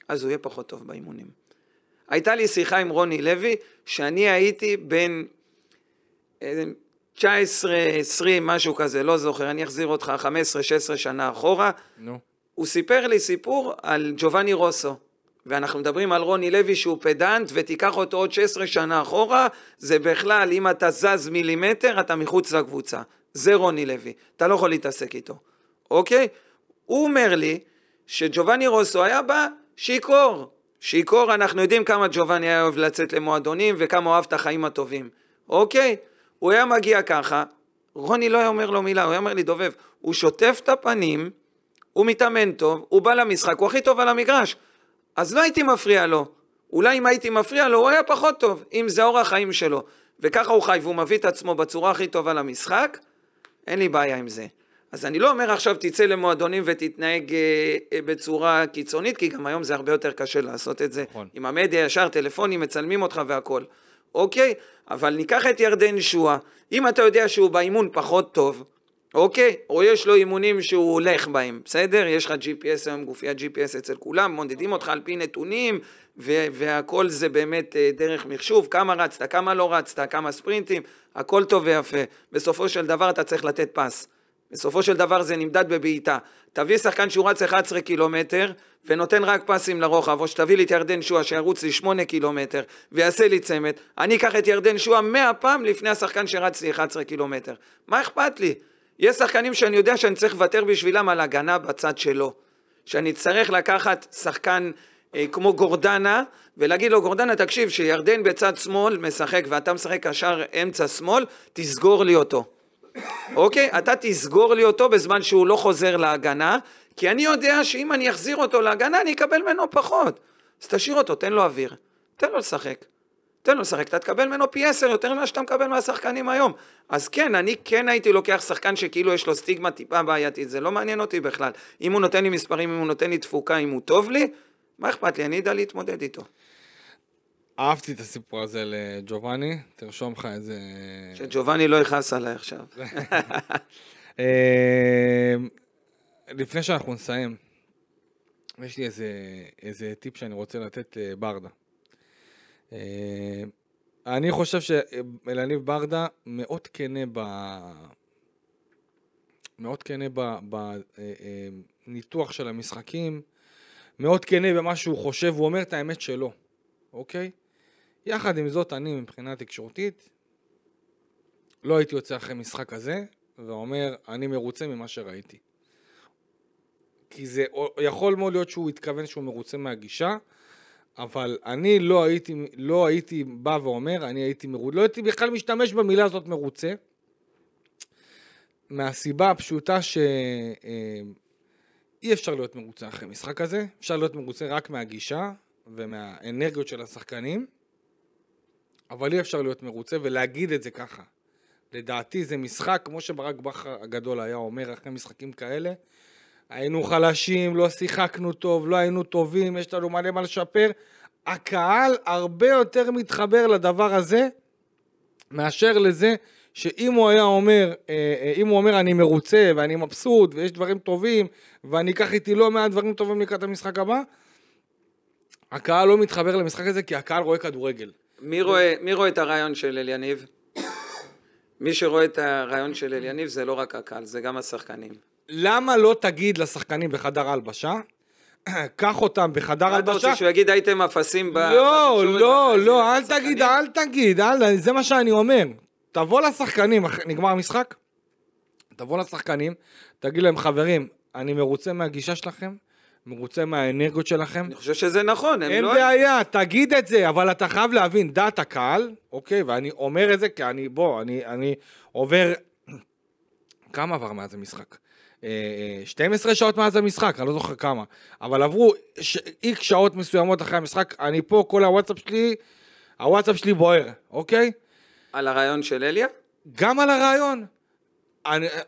אז הוא יהיה פחות טוב באימונים. הייתה לי שיחה עם רוני לוי שאני הייתי בין 19, אה, 20, משהו כזה, לא זוכר, אני אחזיר אותך 15, 16 שנה אחורה. No. הוא סיפר לי סיפור על ג'ובאני רוסו. ואנחנו מדברים על רוני לוי שהוא פדנט ותיקח אותו עוד 16 שנה אחורה, זה בכלל, אם אתה זז מילימטר, אתה מחוץ לקבוצה. זה רוני לוי, אתה לא יכול להתעסק איתו, אוקיי? הוא אומר לי שג'ובאני רוסו היה בא שיכור. שיכור, אנחנו יודעים כמה ג'ובאני היה אוהב לצאת למועדונים וכמה אוהב את החיים הטובים, אוקיי? הוא היה מגיע ככה, רוני לא היה אומר לו מילה, הוא היה אומר לי, דובב, הוא שוטף את הפנים, הוא מתאמן טוב, הוא בא למשחק, הוא הכי טוב על המגרש. אז לא הייתי מפריע לו. אולי אם הייתי מפריע לו, הוא היה פחות טוב, אם זה אורח חיים שלו. וככה הוא חי והוא מביא את עצמו בצורה הכי טובה למשחק, אין לי בעיה עם זה. אז אני לא אומר עכשיו תצא למועדונים ותתנהג אה, אה, בצורה קיצונית, כי גם היום זה הרבה יותר קשה לעשות את זה. נכון. עם המדיה ישר, טלפונים, מצלמים אותך והכול. אוקיי? אבל ניקח את ירדן שואה. אם אתה יודע שהוא באימון פחות טוב, אוקיי? או יש לו אימונים שהוא הולך בהם, בסדר? יש לך GPS היום, גופיית GPS אצל כולם, מודדים אוקיי. אותך על פי נתונים, ו- והכל זה באמת אה, דרך מחשוב, כמה רצת, כמה לא רצת, כמה ספרינטים, הכל טוב ויפה. בסופו של דבר אתה צריך לתת פס. בסופו של דבר זה נמדד בבעיטה. תביא שחקן שהוא רץ 11 קילומטר ונותן רק פסים לרוחב, או שתביא לי את ירדן שואה שירוץ לי 8 קילומטר ויעשה לי צמד, אני אקח את ירדן שואה 100 פעם לפני השחקן שרץ לי 11 קילומטר. מה אכפת לי? יש שחקנים שאני יודע שאני צריך לוותר בשבילם על הגנה בצד שלו. שאני אצטרך לקחת שחקן אה, כמו גורדנה, ולהגיד לו, גורדנה, תקשיב, שירדן בצד שמאל משחק ואתה משחק ישר אמצע שמאל, תסגור לי אותו. אוקיי? אתה תסגור לי אותו בזמן שהוא לא חוזר להגנה, כי אני יודע שאם אני אחזיר אותו להגנה, אני אקבל ממנו פחות. אז תשאיר אותו, תן לו אוויר, תן לו לשחק. תן לו לשחק, אתה תקבל ממנו פי עשר יותר ממה שאתה מקבל מהשחקנים היום. אז כן, אני כן הייתי לוקח שחקן שכאילו יש לו סטיגמה טיפה בעייתית, זה לא מעניין אותי בכלל. אם הוא נותן לי מספרים, אם הוא נותן לי תפוקה, אם הוא טוב לי, מה אכפת לי, אני אדע להתמודד איתו. אהבתי את הסיפור הזה לג'ובאני, תרשום לך את זה. שג'ובאני לא יכעס עליי עכשיו. אה, לפני שאנחנו נסיים, יש לי איזה, איזה טיפ שאני רוצה לתת לברדה. אה, אה, אני חושב שאלניב ברדה מאוד כנה ב... מאוד כנה בניתוח אה, אה, של המשחקים, מאוד כנה במה שהוא חושב, הוא אומר את האמת שלו, אוקיי? יחד עם זאת, אני מבחינה תקשורתית לא הייתי יוצא אחרי משחק כזה ואומר, אני מרוצה ממה שראיתי. כי זה יכול מאוד להיות שהוא התכוון שהוא מרוצה מהגישה, אבל אני לא הייתי, לא הייתי בא ואומר, אני הייתי מרוצה, לא הייתי בכלל משתמש במילה הזאת מרוצה, מהסיבה הפשוטה שאי אה, אפשר להיות מרוצה אחרי משחק הזה, אפשר להיות מרוצה רק מהגישה ומהאנרגיות של השחקנים, אבל אי אפשר להיות מרוצה ולהגיד את זה ככה. לדעתי זה משחק, כמו שברק בכר הגדול היה אומר אחרי משחקים כאלה, היינו חלשים, לא שיחקנו טוב, לא היינו טובים, יש לנו מלא מה לשפר. הקהל הרבה יותר מתחבר לדבר הזה מאשר לזה שאם הוא היה אומר, אה, אה, אם הוא אומר אני מרוצה ואני מבסוט ויש דברים טובים ואני אקח איתי לא מעט דברים טובים לקראת המשחק הבא, הקהל לא מתחבר למשחק הזה כי הקהל רואה כדורגל. מי רואה, מי רואה את הרעיון של אליניב? מי שרואה את הרעיון של אליניב זה לא רק הקהל, זה גם השחקנים. למה לא תגיד לשחקנים בחדר הלבשה, קח אותם בחדר הלבשה. מה אתה רוצה שהוא יגיד הייתם אפסים ב... לא, לא, לא, אל תגיד, אל תגיד, זה מה שאני אומר. תבוא לשחקנים, נגמר המשחק? תבוא לשחקנים, תגיד להם, חברים, אני מרוצה מהגישה שלכם, מרוצה מהאנרגיות שלכם. אני חושב שזה נכון, הם אין לא... אין בעיה, תגיד את זה, אבל אתה חייב להבין, דעת הקהל, אוקיי, ואני אומר את זה כי אני, בוא, אני, אני עובר... כמה עבר מאז המשחק? 12 שעות מאז המשחק, אני לא זוכר כמה, אבל עברו איקס שעות מסוימות אחרי המשחק, אני פה, כל הוואטסאפ שלי, הוואטסאפ שלי בוער, אוקיי? על הרעיון של אליה? גם על הרעיון.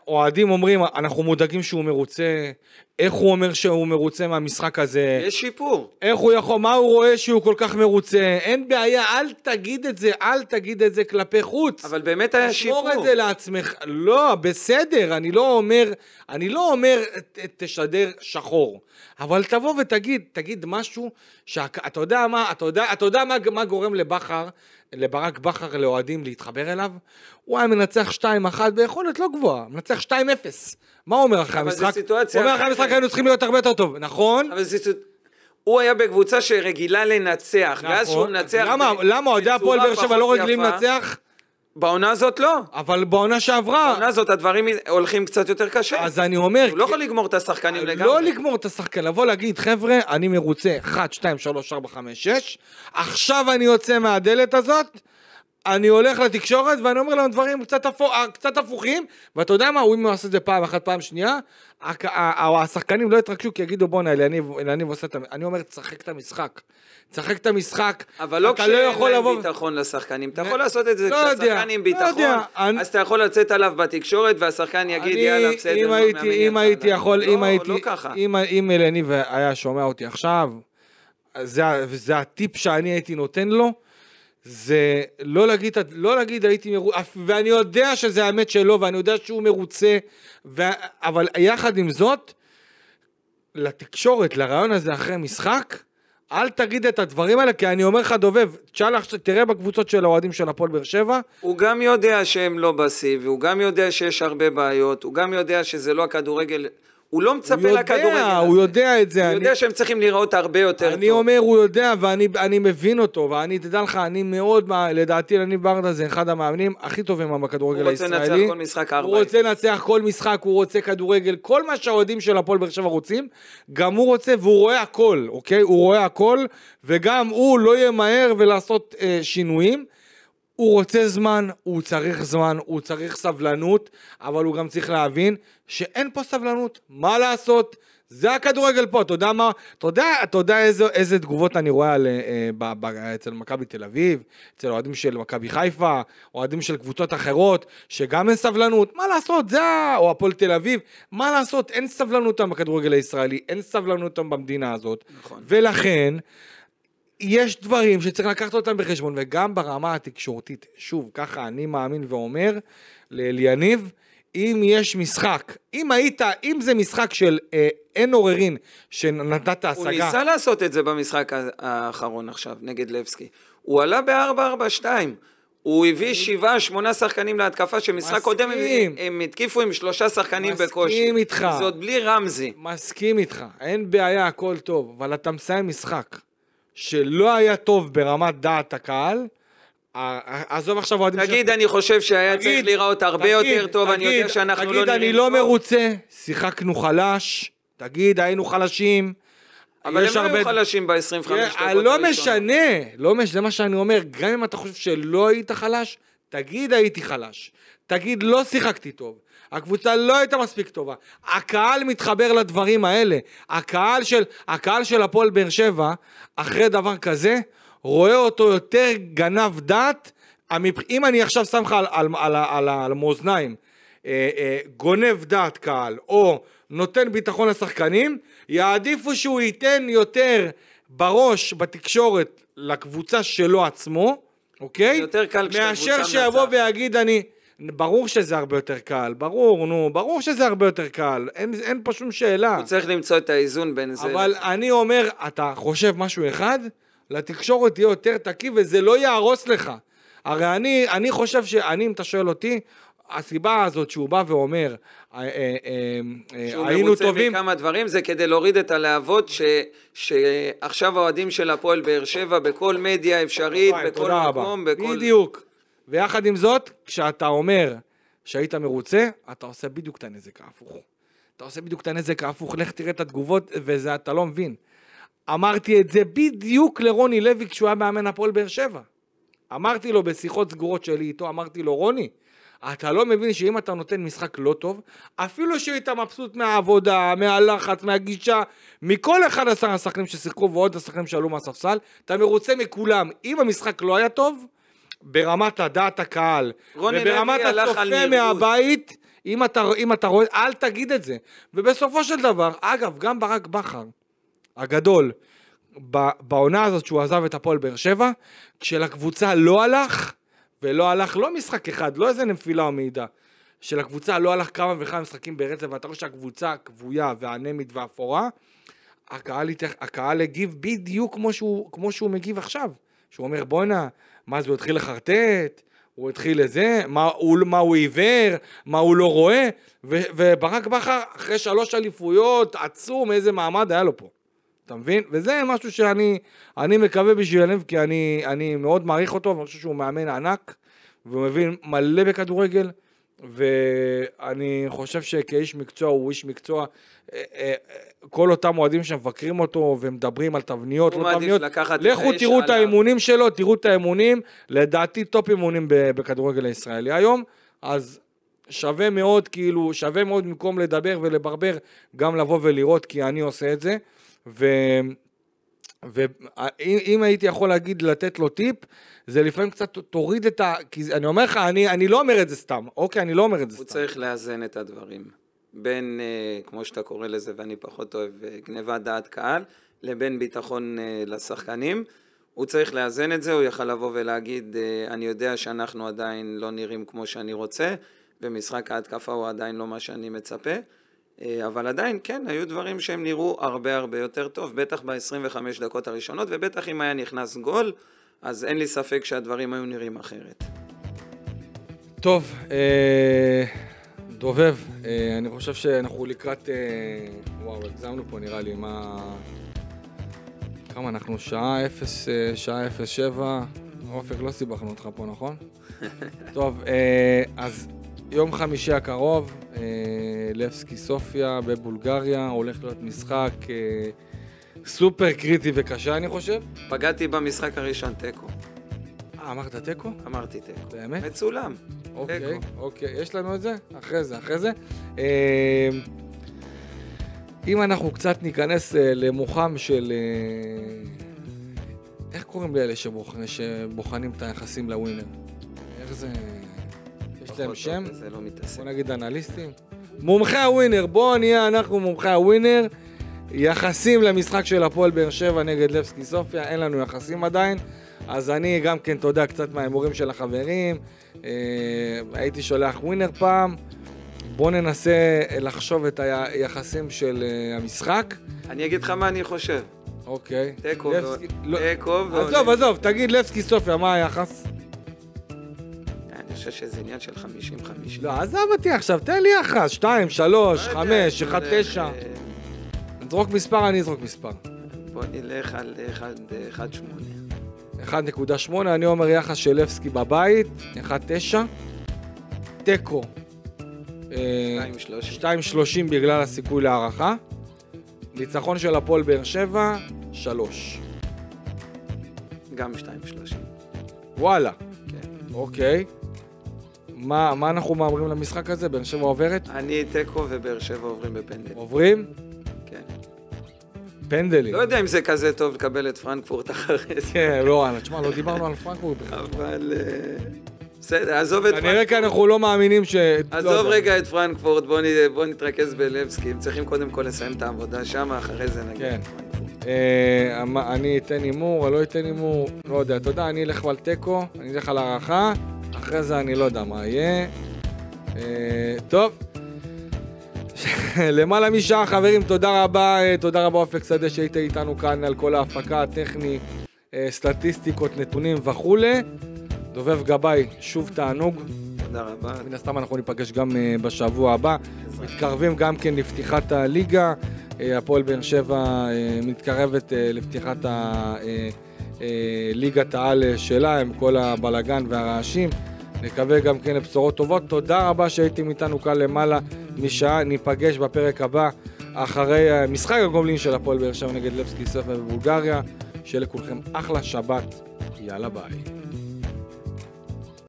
אוהדים אומרים, אנחנו מודאגים שהוא מרוצה, איך הוא אומר שהוא מרוצה מהמשחק הזה. יש שיפור. איך הוא יכול, מה הוא רואה שהוא כל כך מרוצה, אין בעיה, אל תגיד את זה, אל תגיד את זה כלפי חוץ. אבל באמת היה שיפור. תשמור את זה לעצמך, לא, בסדר, אני לא אומר, אני לא אומר תשדר שחור, אבל תבוא ותגיד, תגיד משהו, שאתה יודע מה, אתה יודע, אתה יודע מה, מה גורם לבכר לברק בכר לאוהדים להתחבר אליו, הוא היה מנצח 2-1 ביכולת לא גבוהה, מנצח 2-0. מה הוא אומר אחרי המשחק? הוא אומר אחרי המשחק היינו צריכים להיות הרבה יותר טוב, נכון? אבל זו הוא היה בקבוצה שרגילה לנצח, ואז שהוא נכון. מנצח... למה אוהדי הפועל באר שבע לא רגילים לנצח? בעונה הזאת לא. אבל בעונה שעברה... בעונה הזאת הדברים הולכים קצת יותר קשה. אז אני אומר... הוא לא יכול לגמור את השחקנים אה, לגמרי. לא לגמור את השחקנים, לבוא להגיד, חבר'ה, אני מרוצה 1, 2, 3, 4, 5, 6, עכשיו אני יוצא מהדלת הזאת, אני הולך לתקשורת ואני אומר להם דברים קצת, הפוך, אה, קצת הפוכים, ואתה יודע מה, הוא אם הוא עושה את זה פעם אחת, פעם שנייה, השחקנים לא יתרגשו כי יגידו בואנה, אלניב עושה את המשחק, אני אומר, תשחק את המשחק. תשחק את המשחק, אבל לא, לא כשאין לא להם לבוא... ביטחון לשחקנים, אתה לא יכול לעשות את זה לא כשהשחקן עם לא ביטחון, לא אני... אז אתה יכול לצאת עליו בתקשורת והשחקן יגיד יאללה בסדר, אם הייתי, אם הייתי יכול, אם הייתי, לא ככה. אם אלניב היה שומע אותי עכשיו, זה הטיפ שאני הייתי נותן לו, זה לא להגיד, לא להגיד הייתי מרוצה, ואני יודע שזה האמת שלו, ואני יודע שהוא מרוצה, ו... אבל יחד עם זאת, לתקשורת, לרעיון הזה אחרי משחק, אל תגיד את הדברים האלה, כי אני אומר לך, דובב, תשאל תראה בקבוצות של האוהדים של הפועל באר שבע. הוא גם יודע שהם לא בשיא, והוא גם יודע שיש הרבה בעיות, הוא גם יודע שזה לא הכדורגל הוא לא מצפה לכדורגל הזה. הוא יודע הוא יודע את זה. הוא אני... יודע שהם צריכים להיראות הרבה יותר אני טוב. אני אומר, הוא יודע, ואני מבין אותו, ואני, תדע לך, אני מאוד, לדעתי, אני ברדה זה אחד המאמנים הכי טובים בכדורגל הישראלי. הוא רוצה לנצח כל משחק ארבע. הוא רוצה לנצח כל משחק, הוא רוצה כדורגל, כל מה שהאוהדים של הפועל באר שבע רוצים, גם הוא רוצה, והוא רואה הכל, אוקיי? הוא רואה הכל, וגם הוא לא ימהר ולעשות אה, שינויים. הוא רוצה זמן, הוא צריך זמן, הוא צריך סבלנות, אבל הוא גם צריך להבין שאין פה סבלנות, מה לעשות? זה הכדורגל פה, אתה יודע מה, אתה יודע, אתה יודע איזה, איזה תגובות אני רואה על, אה, ב, ב, אצל מכבי תל אביב, אצל אוהדים של מכבי חיפה, אוהדים של קבוצות אחרות, שגם אין סבלנות, מה לעשות, זה, ה... או הפועל תל אביב, מה לעשות, אין סבלנות היום בכדורגל הישראלי, אין סבלנות היום במדינה הזאת, נכון. ולכן... יש דברים שצריך לקחת אותם בחשבון, וגם ברמה התקשורתית, שוב, ככה אני מאמין ואומר לאליניב, אם יש משחק, אם היית, אם זה משחק של אה, אין עוררין, שנתת השגה... הוא ניסה לעשות את זה במשחק האחרון עכשיו, נגד לבסקי. הוא עלה ב-4-4-2. הוא הביא שבעה, שמונה שחקנים להתקפה, שמשחק קודם הם, הם התקיפו עם שלושה שחקנים מסכים בקושי. מסכים איתך. זאת בלי רמזי. מסכים איתך, אין בעיה, הכל טוב, אבל אתה מסיים משחק. שלא היה טוב ברמת דעת הקהל, עזוב עכשיו אוהדים של... תגיד, אני חושב שהיה תגיד, צריך להיראות הרבה תגיד, יותר טוב, תגיד, אני יודע שאנחנו תגיד, לא נראים... לא טוב. תגיד, אני לא מרוצה, שיחקנו חלש, תגיד, היינו חלשים. אבל הם לא הרבה... היו חלשים ב-25 דקות לא משנה, לא משנה, זה מה שאני אומר, גם אם אתה חושב שלא היית חלש, תגיד הייתי חלש. תגיד לא שיחקתי טוב. הקבוצה לא הייתה מספיק טובה. הקהל מתחבר לדברים האלה. הקהל של, הקהל של הפועל באר שבע, אחרי דבר כזה, רואה אותו יותר גנב דעת. אם אני עכשיו שם לך על, על, על, על, על מאזניים, אה, אה, גונב דעת קהל, או נותן ביטחון לשחקנים, יעדיפו שהוא ייתן יותר בראש, בתקשורת, לקבוצה שלו עצמו, אוקיי? יותר קל כשאתה קבוצה מאשר שיבוא ויגיד אני... ברור שזה הרבה יותר קל, ברור, נו, ברור שזה הרבה יותר קל, אין, אין פה שום שאלה. הוא צריך למצוא את האיזון בין אבל זה... אבל אני אומר, אתה חושב משהו אחד, לתקשורת תהיה יותר תקי וזה לא יהרוס לך. הרי אני, אני חושב שאני, אם אתה שואל אותי, הסיבה הזאת שהוא בא ואומר, אה, אה, אה, היינו טובים... שהוא מרוצה מכמה דברים, זה כדי להוריד את הלהבות ש, שעכשיו האוהדים של הפועל באר שבע בכל מדיה אפשרית, בכל מקום, בכל... בדיוק. ויחד עם זאת, כשאתה אומר שהיית מרוצה, אתה עושה בדיוק את הנזק ההפוך. אתה עושה בדיוק את הנזק ההפוך, לך תראה את התגובות, וזה אתה לא מבין. אמרתי את זה בדיוק לרוני לוי כשהוא היה מאמן הפועל באר שבע. אמרתי לו בשיחות סגורות שלי איתו, אמרתי לו, רוני, אתה לא מבין שאם אתה נותן משחק לא טוב, אפילו שהיית מבסוט מהעבודה, מהלחץ, מהגישה, מכל אחד עשר השחקנים ששיחקו ועוד השחקנים שעלו מהספסל, אתה מרוצה מכולם. אם המשחק לא היה טוב, ברמת הדעת הקהל, וברמת הצופה מהבית, אם אתה, אם אתה רואה, אל תגיד את זה. ובסופו של דבר, אגב, גם ברק בכר, הגדול, בעונה הזאת שהוא עזב את הפועל באר שבע, כשלקבוצה לא הלך, ולא הלך לא משחק אחד, לא איזה נפילה או מידע, שלקבוצה לא הלך כמה וכמה משחקים ברצף, ואתה רואה שהקבוצה כבויה ואנמית ואפורה, הקהל, הקהל הגיב בדיוק כמו שהוא, כמו שהוא מגיב עכשיו. שהוא אומר, בואנה, מה זה, הוא התחיל לחרטט? הוא התחיל לזה, מה הוא, מה הוא עיוור, מה הוא לא רואה, ו, וברק בכר אחרי שלוש אליפויות, עצום, איזה מעמד היה לו פה. אתה מבין? וזה משהו שאני אני מקווה בשביל הלב, כי אני, אני מאוד מעריך אותו, ואני חושב שהוא מאמן ענק, והוא מבין מלא בכדורגל, ואני חושב שכאיש מקצוע הוא איש מקצוע, אה, אה, אה, כל אותם אוהדים שמבקרים אותו ומדברים על תבניות, לא תבניות, לכו תראו את האימונים שלו, תראו את האימונים, לדעתי טופ אימונים בכדורגל הישראלי היום, אז שווה מאוד, כאילו, שווה מאוד במקום לדבר ולברבר, גם לבוא ולראות, כי אני עושה את זה, ו... ואם הייתי יכול להגיד, לתת לו טיפ, זה לפעמים קצת תוריד את ה... כי אני אומר לך, אני, אני לא אומר את זה סתם, אוקיי? אני לא אומר את זה הוא סתם. הוא צריך לאזן את הדברים. בין, אה, כמו שאתה קורא לזה, ואני פחות אוהב, אה, גניבת דעת קהל, לבין ביטחון אה, לשחקנים. הוא צריך לאזן את זה, הוא יכל לבוא ולהגיד, אה, אני יודע שאנחנו עדיין לא נראים כמו שאני רוצה, ומשחק ההתקפה הוא עדיין לא מה שאני מצפה. אה, אבל עדיין, כן, היו דברים שהם נראו הרבה הרבה יותר טוב, בטח ב-25 דקות הראשונות, ובטח אם היה נכנס גול, אז אין לי ספק שהדברים היו נראים אחרת. טוב, אה, דובב, אה, אני חושב שאנחנו לקראת... אה, וואו, הגזמנו פה נראה לי, מה... כמה אנחנו? שעה אפס, אה, שעה אפס שבע. אופק, לא סיבכנו אותך פה, נכון? טוב, אה, אז יום חמישי הקרוב, אה, לבסקי סופיה בבולגריה, הולך להיות משחק אה, סופר קריטי וקשה, אני חושב. פגעתי במשחק הראשון תיקו. אה, אמרת תיקו? אמרתי תיקו. באמת? מצולם. אוקיי, תיקו. אוקיי. יש לנו את זה? אחרי זה, אחרי זה. אה, אם אנחנו קצת ניכנס אה, למוחם של... אה, איך קוראים לאלה שבוח, שבוחנים את היחסים לווינר? איך זה... יש להם נכון, שם, לא בוא נגיד אנליסטים. מומחי הווינר, בואו נהיה אנחנו מומחי הווינר. יחסים למשחק של הפועל באר שבע נגד לבסקי סופיה, אין לנו יחסים עדיין. אז אני גם כן, אתה יודע, קצת מההימורים של החברים. אה, הייתי שולח ווינר פעם. בואו ננסה לחשוב את היחסים של אה, המשחק. אני אגיד לך מה אני חושב. אוקיי. תיקו. לא- תיקו. עזוב, עזוב, תגיד לבסקי סופיה, מה היחס? חושב שזה עניין של 50-50. לא, עזב אותי עכשיו, תן לי יחס, 2, 3, 5, 1, 9. נזרוק מספר, אני אזרוק מספר. בוא נלך על 1.8. 1.8, אני אומר יחס של לבסקי בבית, 1.9. תיקו. 2.30 אה, בגלל הסיכוי להערכה. ניצחון של הפועל באר שבע, 3. גם 2.30. וואלה. כן. אוקיי. מה, מה אנחנו מהמרים למשחק הזה? באר שבע עוברת? אני תיקו ובאר שבע עוברים בפנדלים. עוברים? כן. פנדלים. לא יודע אם זה כזה טוב לקבל את פרנקפורט אחרי זה. כן, לא, תשמע, לא דיברנו על פרנקפורט בכלל. אבל... אה, בסדר, עזוב את פרנקפורט. כנראה כי אנחנו לא מאמינים ש... לא עזוב רגע את פרנקפורט, בואו נתרכז בלבסקי. הם צריכים קודם כל לסיים את העבודה שם, אחרי זה נגיד פרנקפורט. כן. אה, אמ, אני אתן הימור, אני לא אתן הימור, לא יודע. אתה יודע, אני אלך על תיקו, אני אלך על הערכה. אחרי זה אני לא יודע מה יהיה. אה, טוב. למעלה משעה, חברים, תודה רבה, אה, תודה רבה אופק שדה שהיית איתנו כאן על כל ההפקה, הטכני, אה, סטטיסטיקות, נתונים וכולי. דובב גבאי, שוב תענוג. תודה רבה. מן הסתם אנחנו ניפגש גם בשבוע הבא. מתקרבים גם כן לפתיחת הליגה. הפועל באר שבע מתקרבת לפתיחת ליגת העל שלה עם כל הבלגן והרעשים. נקווה גם כן לבשורות טובות. תודה רבה שהייתם איתנו כאן למעלה משעה, ניפגש בפרק הבא אחרי אה, משחק הגומלין של הפועל באר שבע נגד לבסקי סופר בבולגריה. שיהיה לכולכם אחלה שבת, יאללה ביי.